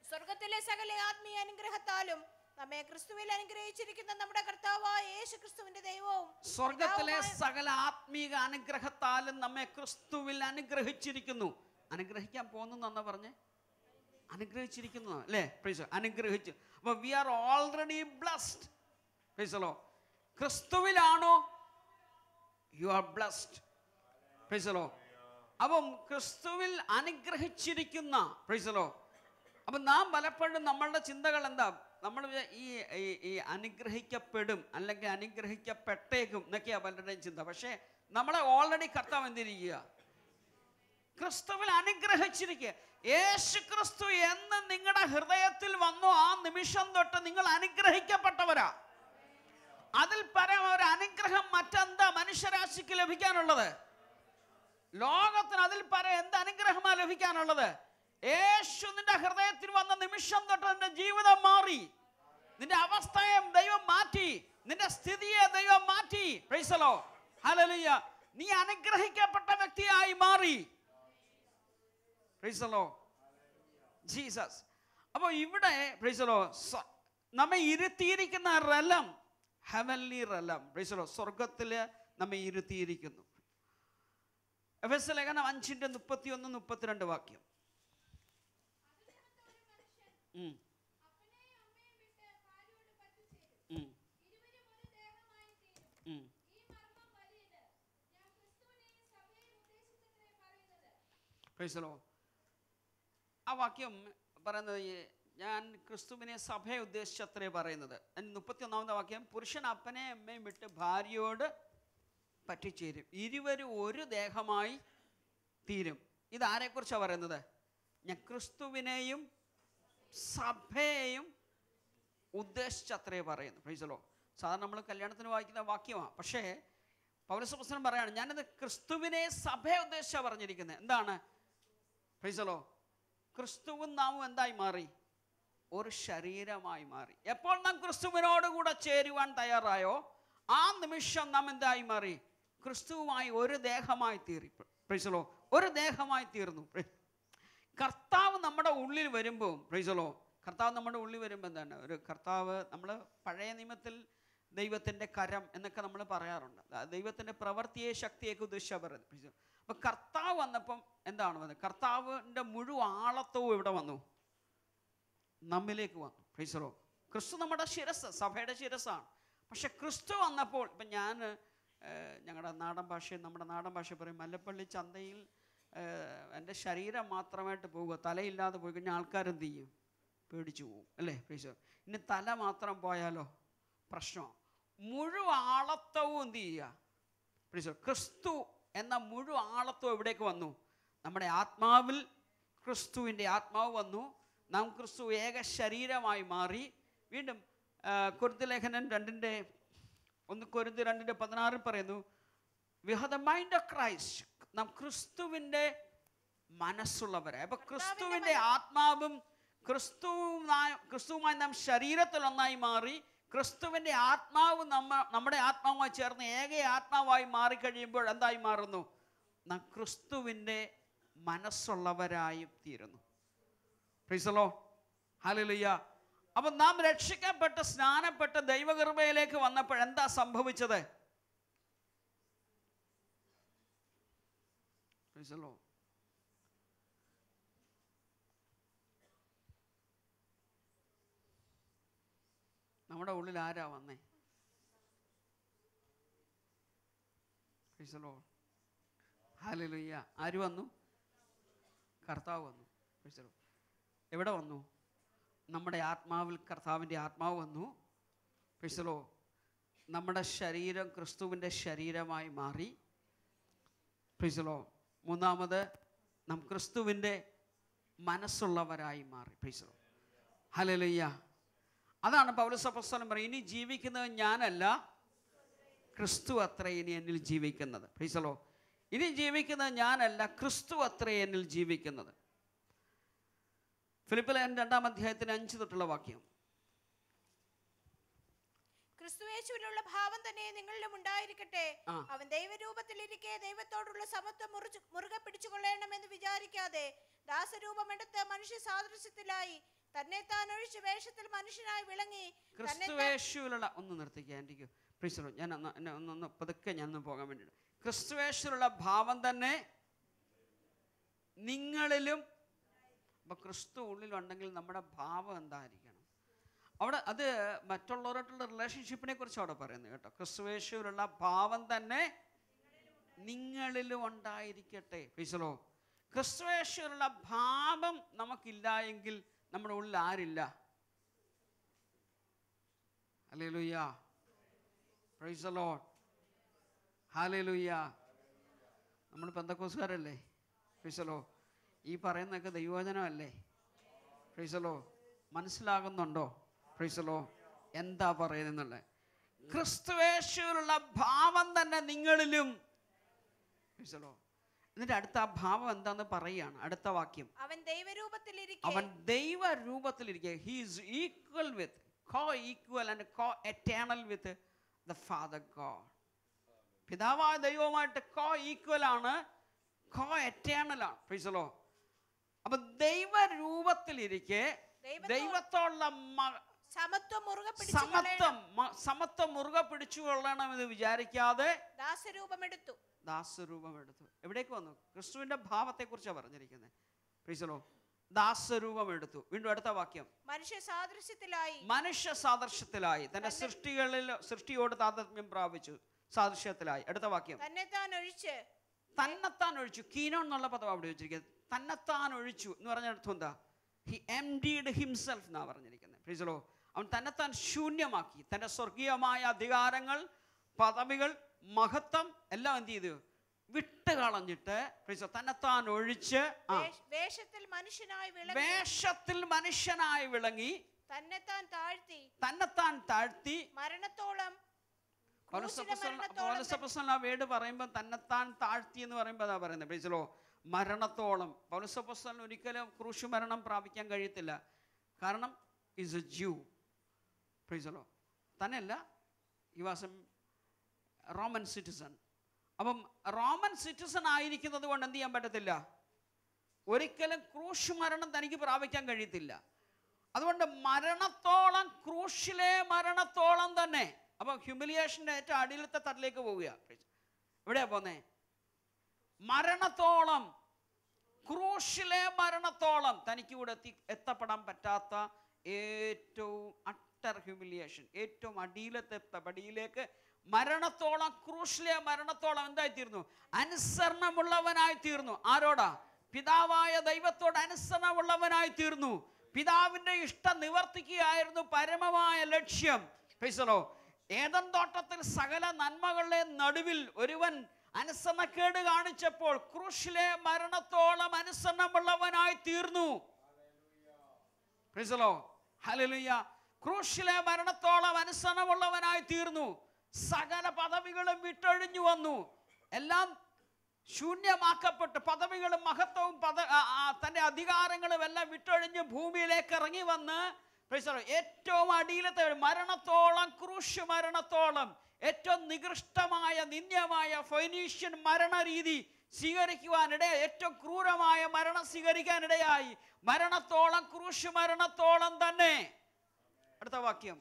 സ്വർഗത്തിലെ സകല ആത്മീയ അനുഗ്രഹത്താലും നമ്മെ ക്രിസ്തുവിൽ അനുഗ്രഹിച്ചിരിക്കുന്ന നമ്മുടെ കർത്താവായ യേശു ക്രിസ്തുവിന്റെ ദൈവവും സ്വർഗത്തിലെ സകല ആത്മീക അനുഗ്രഹത്താലും നമ്മെ ക്രിസ്തുവിൽ അനുഗ്രഹിച്ചിരിക്കുന്നു അനുഗ്രഹിക്കാൻ പോകുന്നെന്നാ പറഞ്ഞേ അനുഗ്രഹിച്ചിരിക്കുന്നു അല്ലേ പ്രൈസ് അനുഗ്രഹിച്ചു അപ്പോൾ വി ആർ ഓൾറെഡി ബ്ലസ്ഡ് പിസലോ ക്രിസ്തുവിലാണോ യു ആർ ബ്ലസ്ഡ് പിസലോ അപ്പം ക്രിസ്തുവിൽ അനുഗ്രഹിച്ചിരിക്കുന്ന പിസലോ അപ്പം നാം പലപ്പോഴും നമ്മളുടെ ചിന്തകൾ എന്താ നമ്മൾ ഈ ഈ അനുഗ്രഹിക്കപ്പെടും അല്ലെങ്കിൽ അനുഗ്രഹിക്കപ്പെട്ടേക്കും എന്നൊക്കെയാ പലരുടെയും ചിന്ത പക്ഷേ നമ്മളെ ഓൾറെഡി കർത്താവ് എന്തിരിക്കുക ക്രിസ്തുവിൽ അനുഗ്രഹിച്ചിരിക്കുക യേശു ക്രിസ്തു എന്ന് നിങ്ങളുടെ ഹൃദയത്തിൽ വന്നു ആ നിമിഷം തൊട്ട് നിങ്ങൾ അനുഗ്രഹിക്കപ്പെട്ടവരാ അതിൽ പരം ഒരു അനുഗ്രഹം മറ്റെന്താ മനുഷ്യരാശിക്ക് ലഭിക്കാനുള്ളത് ലോകത്തിന് അതിൽ പരം എന്ത് അനുഗ്രഹമാണ് ലഭിക്കാനുള്ളത് യേശു നിന്റെ ഹൃദയത്തിൽ വന്ന നിമിഷം തൊട്ട് നിന്റെ ജീവിതം മാറി നിന്റെ അവസ്ഥയെ ദൈവം മാറ്റി നിന്റെ സ്ഥിതിയെ ദൈവം മാറ്റി പ്രൈസലോ ഹലലിയ നീ അനുഗ്രഹിക്കപ്പെട്ട വ്യക്തിയായി മാറി പ്രൈസലോ ജീസസ് അപ്പോൾ ഇവിടെ പ്രൈസലോ നമ്മെ ഇരുത്തിയിരിക്കുന്ന റലം ഹെവൻലി റലം സ്വർഗത്തിൽ നമ്മെ ഇരുത്തിയിരിക്കുന്നു എഫ് എസ് ലേഖനം അഞ്ചിൻ്റെ മുപ്പത്തി ഒന്ന് മുപ്പത്തിരണ്ട് വാക്യം ആ വാക്യം പറയുന്നത് ഞാൻ ക്രിസ്തുവിനെ സഭയെ ഉദ്ദേശിച്ചത്രേ പറയുന്നത് മുപ്പത്തിയൊന്നാമത്തെ വാക്യം പുരുഷൻ അപ്പനെ അമ്മയും വിട്ട് ഭാര്യയോട് പറ്റിച്ചേരും ഇരുവരും ഒരു ദേഹമായി തീരും ഇതാരെക്കുറിച്ചാണ് പറയുന്നത് ഞാൻ ക്രിസ്തുവിനെയും സഭയെയും ഉദ്ദേശിച്ചത്രേ പറയുന്നു പ്രീസലോ സാധാരണ നമ്മൾ കല്യാണത്തിന് വായിക്കുന്ന വാക്യമാണ് പക്ഷേ പൗരസപുസ്തകം പറയാണ് ഞാനത് ക്രിസ്തുവിനെ സഭയെ ഉദ്ദേശിച്ചാണ് പറഞ്ഞിരിക്കുന്നത് എന്താണ് പ്രീസലോ ക്രിസ്തുവും നാമും എന്തായി മാറി ഒരു ശരീരമായി മാറി എപ്പോൾ നാം ക്രിസ്തുവിനോടുകൂടെ ചേരുവാൻ തയ്യാറായോ ആ നിമിഷം നാം എന്തായി മാറി ക്രിസ്തുവുമായി ഒരു ദേഹമായി തീറി പ്രൈസലോ ഒരു ദേഹമായി തീർന്നു കർത്താവ് നമ്മുടെ ഉള്ളിൽ വരുമ്പോൾ പ്രൈസലോ കർത്താവ് നമ്മുടെ ഉള്ളിൽ വരുമ്പോൾ എന്താണ് ഒരു കർത്താവ് നമ്മൾ പഴയ നിയമത്തിൽ ദൈവത്തിൻ്റെ കരം എന്നൊക്കെ നമ്മൾ പറയാറുണ്ട് ദൈവത്തിൻ്റെ പ്രവൃത്തിയെ ശക്തിയൊക്കെ ഉദ്ദേശിച്ചാൽ പറയുന്നത് അപ്പോൾ കർത്താവ് വന്നപ്പം എന്താണ് വന്നത് കർത്താവിൻ്റെ മുഴുവൻ ആളത്വവും ഇവിടെ വന്നു നമ്മിലേക്ക് വന്നു ഫ്രീസറോ ക്രിസ്തു നമ്മുടെ ശിരസ് സഭയുടെ ശിരസാണ് പക്ഷെ ക്രിസ്തു വന്നപ്പോൾ ഇപ്പം ഞാൻ ഞങ്ങളുടെ നാടൻ ഭാഷ നമ്മുടെ നാടൻ ഭാഷ പറയും മല്ലപ്പള്ളി ചന്തയിൽ എൻ്റെ ശരീരം മാത്രമായിട്ട് പോവുക തലയില്ലാതെ പോയി കഴിഞ്ഞാൽ ആൾക്കാരെന്ത് ചെയ്യും പേടിച്ചു പോകും അല്ലേ ഫ്രീസർ ഇനി തല മാത്രം പോയാലോ പ്രശ്നമാണ് മുഴുവൻ ആളത്വവും എന്ത് ചെയ്യുക ഫ്രീസർ ക്രിസ്തു എന്ന മുഴുവൻ ആളത്വം എവിടേക്ക് വന്നു നമ്മുടെ ആത്മാവിൽ ക്രിസ്തുവിൻ്റെ ആത്മാവ് വന്നു നാം ക്രിസ്തു ഏക ശരീരമായി മാറി വീണ്ടും കുരുത്തലേഖനൻ രണ്ടിൻ്റെ ഒന്ന് കുരുത്തി രണ്ടിൻ്റെ പതിനാറിൽ പറയുന്നു വി ഹ് ദ മൈൻഡ് ഓഫ് ക്രൈസ്റ്റ് നാം ക്രിസ്തുവിൻ്റെ മനസ്സുള്ളവരെ അപ്പം ക്രിസ്തുവിൻ്റെ ആത്മാവും ക്രിസ്തു ക്രിസ്തുവുമായി നാം ശരീരത്തിൽ ഒന്നായി മാറി ക്രിസ്തുവിൻ്റെ ആത്മാവ് നമ്മ നമ്മുടെ ആത്മാവുമായി ചേർന്ന് ഏക ആത്മാവായി മാറിക്കഴിയുമ്പോൾ എന്തായി മാറുന്നു നാം ക്രിസ്തുവിൻ്റെ മനസ്സുള്ളവരായി തീരുന്നു പ്രീസലോ ഹാലലിയ അപ്പം നാം രക്ഷിക്കപ്പെട്ട് സ്നാനപ്പെട്ട് ദൈവകൃപയിലേക്ക് വന്നപ്പോൾ എന്താ സംഭവിച്ചത് നമ്മുടെ ഉള്ളിൽ ആരാ വന്നേ പ്രീസലോ ഹാലലുയ്യ ആര് വന്നു കർത്താവ് വന്നു പ്രീസലോ എവിടെ വന്നു നമ്മുടെ ആത്മാവിൽ കർത്താവിൻ്റെ ആത്മാവ് വന്നു പിസലോ നമ്മുടെ ശരീരം ക്രിസ്തുവിൻ്റെ ശരീരമായി മാറി പ്രിസലോ മൂന്നാമത് നാം ക്രിസ്തുവിൻ്റെ മനസ്സുള്ളവരായി മാറി പ്രിസലോ ഹലലയ്യ അതാണ് പൗരസപ്രസ്ഥാനം പറയും ഇനി ജീവിക്കുന്നത് ഞാനല്ല ക്രിസ്തു അത്ര ഇനി എന്നിൽ ജീവിക്കുന്നത് പ്രിസലോ ഇനി ജീവിക്കുന്നത് ഞാനല്ല ക്രിസ്തു അത്ര എന്നിൽ ജീവിക്കുന്നത് ഫിലിപ്പിലയൻ രണ്ടാം അധ്യായത്തിന് അഞ്ച് തൊട്ടുള്ള വാക്യം ക്രിസ്തുവേശുവിനുള്ള ഭാവം തന്നെ നിങ്ങളിലും ഉണ്ടായിരിക്കട്ടെ അവൻ ദൈവരൂപത്തിലിരിക്കെ ദൈവത്തോടുള്ള സമത്വം മുറിച്ചു മുറുകെ പിടിച്ചുകൊള്ളണമെന്ന് വിചാരിക്കാതെ ദാസരൂപമെടുത്ത് മനുഷ്യ സാദൃശ്യത്തിലായി തന്നെ താൻ ഒഴിച്ച് വേഷത്തിൽ മനുഷ്യനായി വിളങ്ങി ക്രിസ്തുവേശുവിലുള്ള ഒന്ന് നിർത്തിക്കുക എൻ്റെ ഞാൻ ഒന്ന് ഒന്ന് പതുക്കെ ഞാൻ ഒന്ന് പോകാൻ വേണ്ടിയിട്ട് ക്രിസ്തുവേശുവിലുള്ള ഭാവം തന്നെ നിങ്ങളിലും അപ്പോൾ ക്രിസ്തു ഉള്ളിലുണ്ടെങ്കിൽ നമ്മുടെ ഭാവം എന്തായിരിക്കണം അവിടെ അത് മറ്റുള്ളവരായിട്ടുള്ള റിലേഷൻഷിപ്പിനെ കുറിച്ച് അവിടെ പറയുന്നത് കേട്ടോ ക്രിസ്തുവേശുവിലുള്ള ഭാവം തന്നെ നിങ്ങളിലും ഉണ്ടായിരിക്കട്ടെ ഫീസലോ ക്രിസ്തുവേശുവിലുള്ള ഭാവം നമുക്കില്ല എങ്കിൽ നമ്മുടെ ഉള്ളിൽ ആരില്ല ഹാലേ ലുയ്യ നമ്മൾ പെന്തക്കോസുകാരല്ലേ പ്രൈസ് ഈ പറയുന്നതൊക്കെ ദൈവവചനമല്ലേ ഫ്രീസലോ മനസ്സിലാകുന്നുണ്ടോ ഫ്രീസലോ എന്താ പറയുന്നുള്ളത് ക്രിസ്തുവേശുവിലുള്ള ഭാവം തന്നെ നിങ്ങളിലും ഫ്രീസലോ എന്നിട്ട് അടുത്ത ആ ഭാവം എന്താന്ന് പറയുകയാണ് അടുത്ത വാക്യം അവൻ ദൈവരൂപത്തിലിരിക്കെ അവൻ ദൈവരൂപത്തിലിരിക്കെ he's equal with coequal and coeternal with the father God പിതാവായ ദൈവമായിട്ട് കോ ഈക്വൽ ആണ് കോ എറ്റേണൽ ആണ് ഫ്രീസലോ അപ്പൊ ദൈവ രൂപത്തിലിരിക്കെ ദൈവത്തോടുള്ള സമത്വം സമത്വം മുറുകെ കൊള്ളണം എന്ന് വിചാരിക്കാതെ ദാസരൂപമെടുത്തു ദാസരൂപമെടുത്തു എവിടേക്ക് വന്നു ക്രിസ്തുവിന്റെ ഭാവത്തെ കുറിച്ചാണ് പറഞ്ഞിരിക്കുന്നത് പ്രീസലോ ദാസരൂപമെടുത്തു വീണ്ടും അടുത്ത വാക്യം മനുഷ്യ സാദൃശ്യത്തിലായി മനുഷ്യ സാദൃശ്യത്തിലായി തന്റെ സൃഷ്ടികളിൽ സൃഷ്ടിയോട് താതത്മ്യം പ്രാപിച്ചു സാദൃശ്യത്തിലായി അടുത്ത വാക്യം തന്നെ താൻ ഒഴിച്ച് തന്നെത്താൻ ഒഴിച്ചു കീനോ എന്നുള്ള പദം അവിടെ വെച്ചിരിക്കുന്നത് തന്നെത്താൻ ഒഴിച്ചു എന്ന് പറഞ്ഞ അർത്ഥം എന്താ ഹി എം ഡിഡ് ഹിംസെൽഫ് എന്നാണ് പറഞ്ഞിരിക്കുന്നത് പ്രീസലോ അവൻ തന്നെത്താൻ ശൂന്യമാക്കി തൻ്റെ സ്വർഗീയമായ അധികാരങ്ങൾ പദവികൾ മഹത്വം എല്ലാം എന്ത് ചെയ്തു വിട്ട് കളഞ്ഞിട്ട് തന്നെത്താൻ ഒഴിച്ച് വേഷത്തിൽ മനുഷ്യനായി വേഷത്തിൽ മനുഷ്യനായി വിളങ്ങി തന്നെത്താൻ താഴ്ത്തി തന്നെത്താൻ താഴ്ത്തി മരണത്തോളം വേട് പറയുമ്പോൾ തന്നെത്താൻ താഴ്ത്തി എന്ന് പറയുമ്പോൾ അതാ പറയുന്നത് പ്രീസലോ മരണത്തോളം പൗലസപ്പസ്തലിന് ഒരിക്കലും ക്രൂശു മരണം പ്രാപിക്കാൻ കഴിയത്തില്ല കാരണം ഇസ് എ ജ്യൂ പ്രൈസലോ തന്നെയല്ല ഈ വാസം റോമൻ സിറ്റിസൺ അപ്പം റോമൻ സിറ്റിസൺ ആയിരിക്കുന്നത് കൊണ്ട് എന്ത് ചെയ്യാൻ പറ്റത്തില്ല ഒരിക്കലും ക്രൂശ് മരണം തനിക്ക് പ്രാപിക്കാൻ കഴിയത്തില്ല അതുകൊണ്ട് മരണത്തോളം ക്രൂശിലെ മരണത്തോളം തന്നെ അപ്പോൾ ഹ്യൂമിലിയേഷൻ്റെ ഏറ്റവും അടിയിലത്തെ തട്ടിലേക്ക് പോവുക എവിടെയാണ് പോന്നേ മരണത്തോളം ക്രൂശിലെ മരണത്തോളം തനിക്ക് ഇവിടെ എത്തി എത്തപ്പെടാൻ പറ്റാത്ത ഏറ്റവും അട്ടർ ഹ്യൂമിലിയേഷൻ ഏറ്റവും അടിയിലത്തെ പടിയിലേക്ക് മരണത്തോളം ക്രൂശിലെ മരണത്തോളം തീർന്നു അനുസരണമുള്ളവനായി തീർന്നു ആരോടാ പിതാവായ ദൈവത്തോട് അനുസരണമുള്ളവനായി തീർന്നു പിതാവിൻ്റെ ഇഷ്ടം നിവർത്തിക്കുകയായിരുന്നു പരമമായ ലക്ഷ്യം ഏതൻ തോട്ടത്തിൽ സകല നന്മകളുടെ നടുവിൽ ഒരുവൻ അനുസരണക്കേട് കാണിച്ചപ്പോൾ ക്രൂശിലെ മരണത്തോളം അനുസരണമുള്ളവനായി തീർന്നു ക്രൂശിലെ മരണത്തോളം അനുസരണമുള്ളവനായി തീർന്നു സകല പദവികളും വിട്ടൊഴിഞ്ഞു വന്നു എല്ലാം ശൂന്യമാക്കപ്പെട്ട് പദവികളും മഹത്വവും പദ തൻ്റെ അധികാരങ്ങളും എല്ലാം വിട്ടൊഴിഞ്ഞ് ഭൂമിയിലേക്ക് ഇറങ്ങി വന്ന് ഏറ്റവും അടിയിലത്തെ മരണത്തോളം ക്രൂശ് മരണത്തോളം ഏറ്റവും നികൃഷ്ടമായ നിന്ദ്യമായ ഫൈനീഷ്യൻ മരണരീതി സ്വീകരിക്കുവാനിടയായി ഏറ്റവും ക്രൂരമായ മരണം സ്വീകരിക്കാനിടയായി മരണത്തോളം ക്രൂശ് മരണത്തോളം തന്നെ അടുത്ത വാക്യം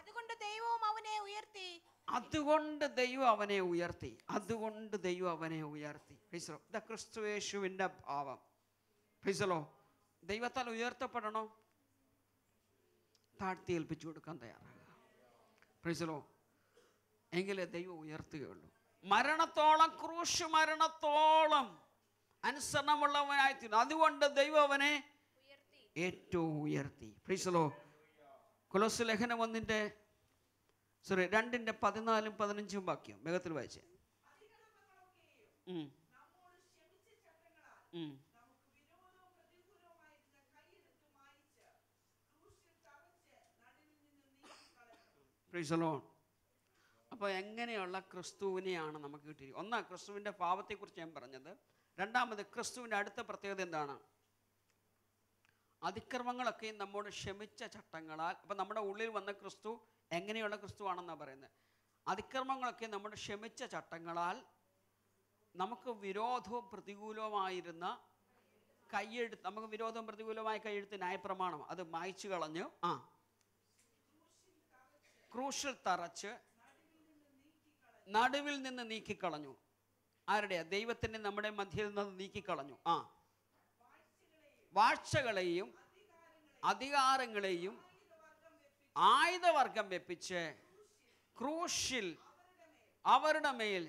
അതുകൊണ്ട് ദൈവവും അവനെ ഉയർത്തി അതുകൊണ്ട് ദൈവം അവനെ ഉയർത്തി അതുകൊണ്ട് ദൈവം അവനെ ഉയർത്തി ഫിസലോ ഇതാ ക്രിസ്തുവേശുവിൻ്റെ ഭാവം ഫൈസലോ ദൈവത്താൽ ഉയർത്തപ്പെടണോ താഴ്ത്തി ഏൽപ്പിച്ചു കൊടുക്കാൻ തയ്യാറാകുക ഫൈസലോ എങ്കിലേ ദൈവം ഉയർത്തുകയുള്ളൂ മരണത്തോളം ക്രൂശ് മരണത്തോളം അനുസരണമുള്ളവനായി തീർന്നു അതുകൊണ്ട് ദൈവം അവനെ ഏറ്റവും ഉയർത്തി പ്രീസലോ കൊലോസ് ലേഖനം ഒന്നിൻ്റെ സോറി രണ്ടിൻ്റെ പതിനാലും പതിനഞ്ചും വാക്യം വേഗത്തിൽ വായിച്ചേ പ്രീസലോൺ അപ്പോൾ എങ്ങനെയുള്ള ക്രിസ്തുവിനെയാണ് നമുക്ക് കിട്ടിയിരിക്കുന്നത് ഒന്നാ ക്രിസ്തുവിൻ്റെ പാപത്തെക്കുറിച്ച് ഞാൻ പറഞ്ഞത് രണ്ടാമത് ക്രിസ്തുവിൻ്റെ അടുത്ത പ്രത്യേകത എന്താണ് അതിക്രമങ്ങളൊക്കെയും നമ്മോട് ക്ഷമിച്ച ചട്ടങ്ങളാൽ അപ്പോൾ നമ്മുടെ ഉള്ളിൽ വന്ന ക്രിസ്തു എങ്ങനെയുള്ള ക്രിസ്തുവാണെന്നാണ് പറയുന്നത് അതിക്രമങ്ങളൊക്കെ നമ്മുടെ ക്ഷമിച്ച ചട്ടങ്ങളാൽ നമുക്ക് വിരോധവും പ്രതികൂലവുമായിരുന്ന കയ്യെഴുത്ത് നമുക്ക് വിരോധവും പ്രതികൂലമായ കയ്യെഴുത്ത് ന്യായപ്രമാണം അത് മായ്ച്ചു കളഞ്ഞു ആ ക്രൂശിൽ തറച്ച് നടുവിൽ നിന്ന് നീക്കിക്കളഞ്ഞു ആരുടെയാ ദൈവത്തിൻ്റെ നമ്മുടെ മധ്യയിൽ നിന്ന് നീക്കിക്കളഞ്ഞു ആ വാഴ്ചകളെയും അധികാരങ്ങളെയും ആയുധവർഗം വെപ്പിച്ച് ക്രൂശിൽ അവരുടെ മേൽ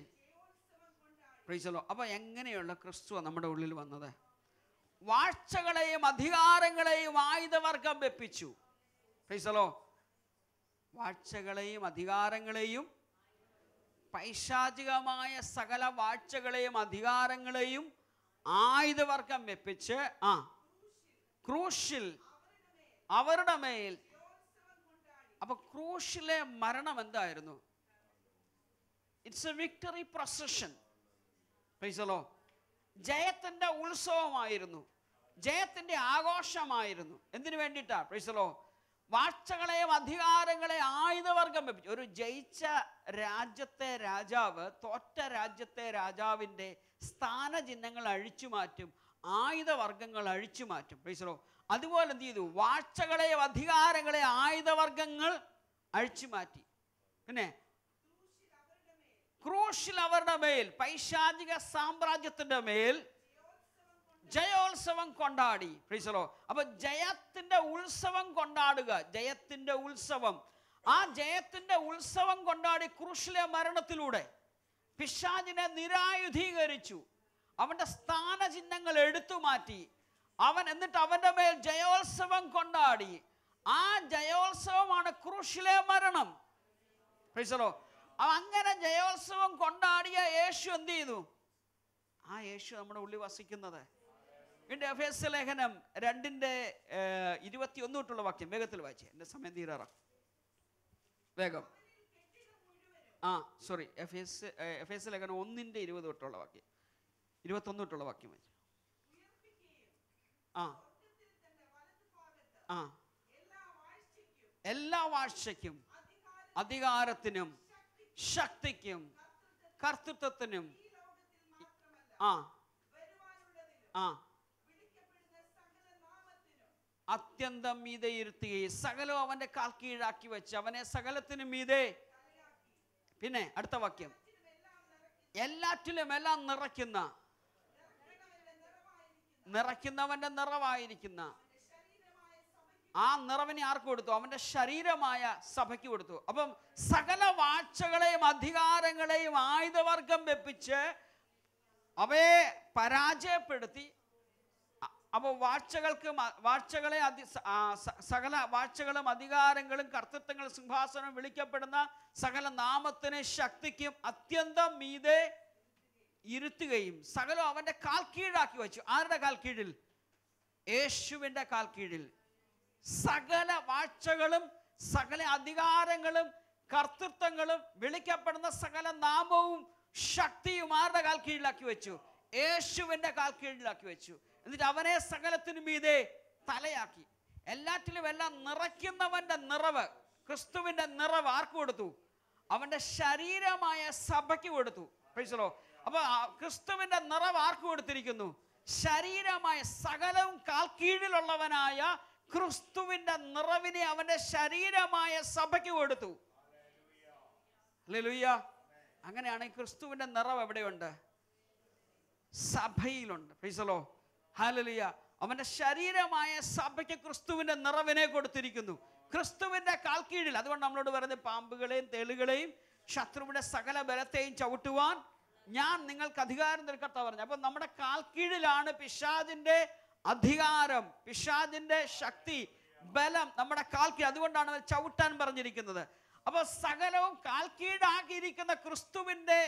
പ്രീസലോ അപ്പോൾ എങ്ങനെയുള്ള ക്രിസ്തുവ നമ്മുടെ ഉള്ളിൽ വന്നത് വാഴ്ചകളെയും അധികാരങ്ങളെയും ആയുധവർഗം വെപ്പിച്ചു പ്രീസലോ വാഴ്ചകളെയും അധികാരങ്ങളെയും പൈശാചികമായ സകല വാഴ്ചകളെയും അധികാരങ്ങളെയും ആയുധവർഗം വെപ്പിച്ച് ആ ക്രൂശിൽ അവരുടെ മേൽ അപ്പൊ ക്രൂശിലെ മരണം എന്തായിരുന്നു ഇറ്റ്സ് എ വിക്ടറി പ്രൊസഷൻ പൈസലോ ജയത്തിന്റെ ഉത്സവമായിരുന്നു ജയത്തിന്റെ ആഘോഷമായിരുന്നു എന്തിനു വേണ്ടിയിട്ടാ പൈസലോ വാഴ്ചകളെയും അധികാരങ്ങളെയും ആയുധവർഗം വെപ്പിച്ചു ഒരു ജയിച്ച രാജ്യത്തെ രാജാവ് തോറ്റ രാജ്യത്തെ രാജാവിൻ്റെ സ്ഥാനചിഹ്നങ്ങൾ അഴിച്ചു മാറ്റും ആയുധവർഗങ്ങൾ അഴിച്ചു മാറ്റും പ്ലീസറോ അതുപോലെ എന്ത് ചെയ്തു വാഴ്ചകളെയും അധികാരങ്ങളെയും ആയുധവർഗങ്ങൾ അഴിച്ചു മാറ്റി പിന്നെ ക്രൂഷിൽ അവരുടെ മേൽ പൈശാചിക സാമ്രാജ്യത്തിൻ്റെ മേൽ ജയോത്സവം കൊണ്ടാടി പ്രീസലോ അപ്പൊ ജയത്തിന്റെ ഉത്സവം കൊണ്ടാടുക ജയത്തിന്റെ ഉത്സവം ആ ജയത്തിന്റെ ഉത്സവം കൊണ്ടാടി ക്രൂശിലെ മരണത്തിലൂടെ പിശാജിനെ നിരായുധീകരിച്ചു അവന്റെ സ്ഥാനചിഹ്നങ്ങൾ എടുത്തു മാറ്റി അവൻ എന്നിട്ട് അവന്റെ മേൽ ജയോത്സവം കൊണ്ടാടി ആ ജയോത്സവമാണ് ക്രൂശിലെ മരണം പ്രീസലോ അങ്ങനെ ജയോത്സവം കൊണ്ടാടിയ യേശു എന്ത് ചെയ്തു ആ യേശു നമ്മുടെ ഉള്ളിൽ വസിക്കുന്നത് പിന്നെ എഫേസ ലേഖനം രണ്ടിൻ്റെ ഇരുപത്തി ഒന്ന് തൊട്ടുള്ള വാക്യം വേഗത്തിൽ വായിച്ചേ എൻ്റെ സമയം തീരാറ വേഗം ആ sorry F S F S ലേഖനം ഒന്നിൻ്റെ ഇരുപത് തൊട്ടുള്ള വാക്യം ഇരുപത്തൊന്ന് തൊട്ടുള്ള വാക്യം വായിച്ചു ആ ആ എല്ലാ വാഴ്ചയ്ക്കും അധികാരത്തിനും ശക്തിക്കും കർത്തൃത്വത്തിനും ആ ആ അത്യന്തം മീതെ ഇരുത്തുകയും സകലം അവൻ്റെ കാൽ കീഴാക്കി വെച്ച് അവനെ സകലത്തിനും മീതെ പിന്നെ അടുത്ത വാക്യം എല്ലാറ്റിലും എല്ലാം നിറയ്ക്കുന്ന നിറയ്ക്കുന്നവൻ്റെ നിറവായിരിക്കുന്ന ആ നിറവിന് ആർക്ക് കൊടുത്തു അവൻ്റെ ശരീരമായ സഭയ്ക്ക് കൊടുത്തു അപ്പം സകല വാഴ്ചകളെയും അധികാരങ്ങളെയും ആയുധവർഗം വെപ്പിച്ച് അവയെ പരാജയപ്പെടുത്തി അപ്പോൾ വാഴ്ചകൾക്ക് വാഴ്ചകളെ അതി സകല വാഴ്ചകളും അധികാരങ്ങളും കർത്തൃത്വങ്ങളും സിംഹാസനവും വിളിക്കപ്പെടുന്ന സകല നാമത്തിന് ശക്തിക്കും അത്യന്തം മീതെ ഇരുത്തുകയും സകലം അവൻ്റെ കാൽ കീഴാക്കി വച്ചു ആരുടെ കാൽ കീഴിൽ യേശുവിൻ്റെ കാൽ കീഴിൽ സകല വാഴ്ചകളും സകല അധികാരങ്ങളും കർത്തൃത്വങ്ങളും വിളിക്കപ്പെടുന്ന സകല നാമവും ശക്തിയും ആരുടെ കാൽ കീഴിലാക്കി വെച്ചു യേശുവിൻ്റെ കാൽ കീഴിലാക്കി വെച്ചു എന്നിട്ട് അവനെ സകലത്തിനും മീതെ തലയാക്കി എല്ലാറ്റിലും എല്ലാം നിറയ്ക്കുന്നവൻ്റെ നിറവ് ക്രിസ്തുവിൻ്റെ നിറവ് ആർക്ക് കൊടുത്തു അവൻ്റെ ശരീരമായ സഭയ്ക്ക് കൊടുത്തു കഴിച്ചല്ലോ അപ്പോൾ ക്രിസ്തുവിൻ്റെ നിറവ് ആർക്ക് കൊടുത്തിരിക്കുന്നു ശരീരമായ സകലവും കാൽ കീഴിലുള്ളവനായ ക്രിസ്തുവിൻ്റെ നിറവിനെ അവൻ്റെ ശരീരമായ സഭയ്ക്ക് കൊടുത്തു ലുയ്യ അങ്ങനെയാണെങ്കിൽ ക്രിസ്തുവിൻ്റെ നിറവ് എവിടെയുണ്ട് സഭയിലുണ്ട് പൈസലോ ഹാലലിയ അവൻ്റെ ശരീരമായ സഭയ്ക്ക് ക്രിസ്തുവിൻ്റെ നിറവിനെ കൊടുത്തിരിക്കുന്നു ക്രിസ്തുവിൻ്റെ കാൽക്കീഴിൽ അതുകൊണ്ട് നമ്മളോട് പറയുന്നത് പാമ്പുകളെയും തെളുകളെയും ശത്രുവിൻ്റെ സകല ബലത്തെയും ചവിട്ടുവാൻ ഞാൻ നിങ്ങൾക്ക് അധികാരം നിൽക്കട്ടെ പറഞ്ഞു അപ്പം നമ്മുടെ കാൽക്കീഴിലാണ് പിഷാദിൻ്റെ അധികാരം പിഷാദിൻ്റെ ശക്തി ബലം നമ്മുടെ കാൽക്കീഴ് അതുകൊണ്ടാണ് ചവിട്ടാൻ പറഞ്ഞിരിക്കുന്നത് അപ്പോൾ സകലവും കാൽക്കീടാക്കിയിരിക്കുന്ന ക്രിസ്തുവിൻ്റെ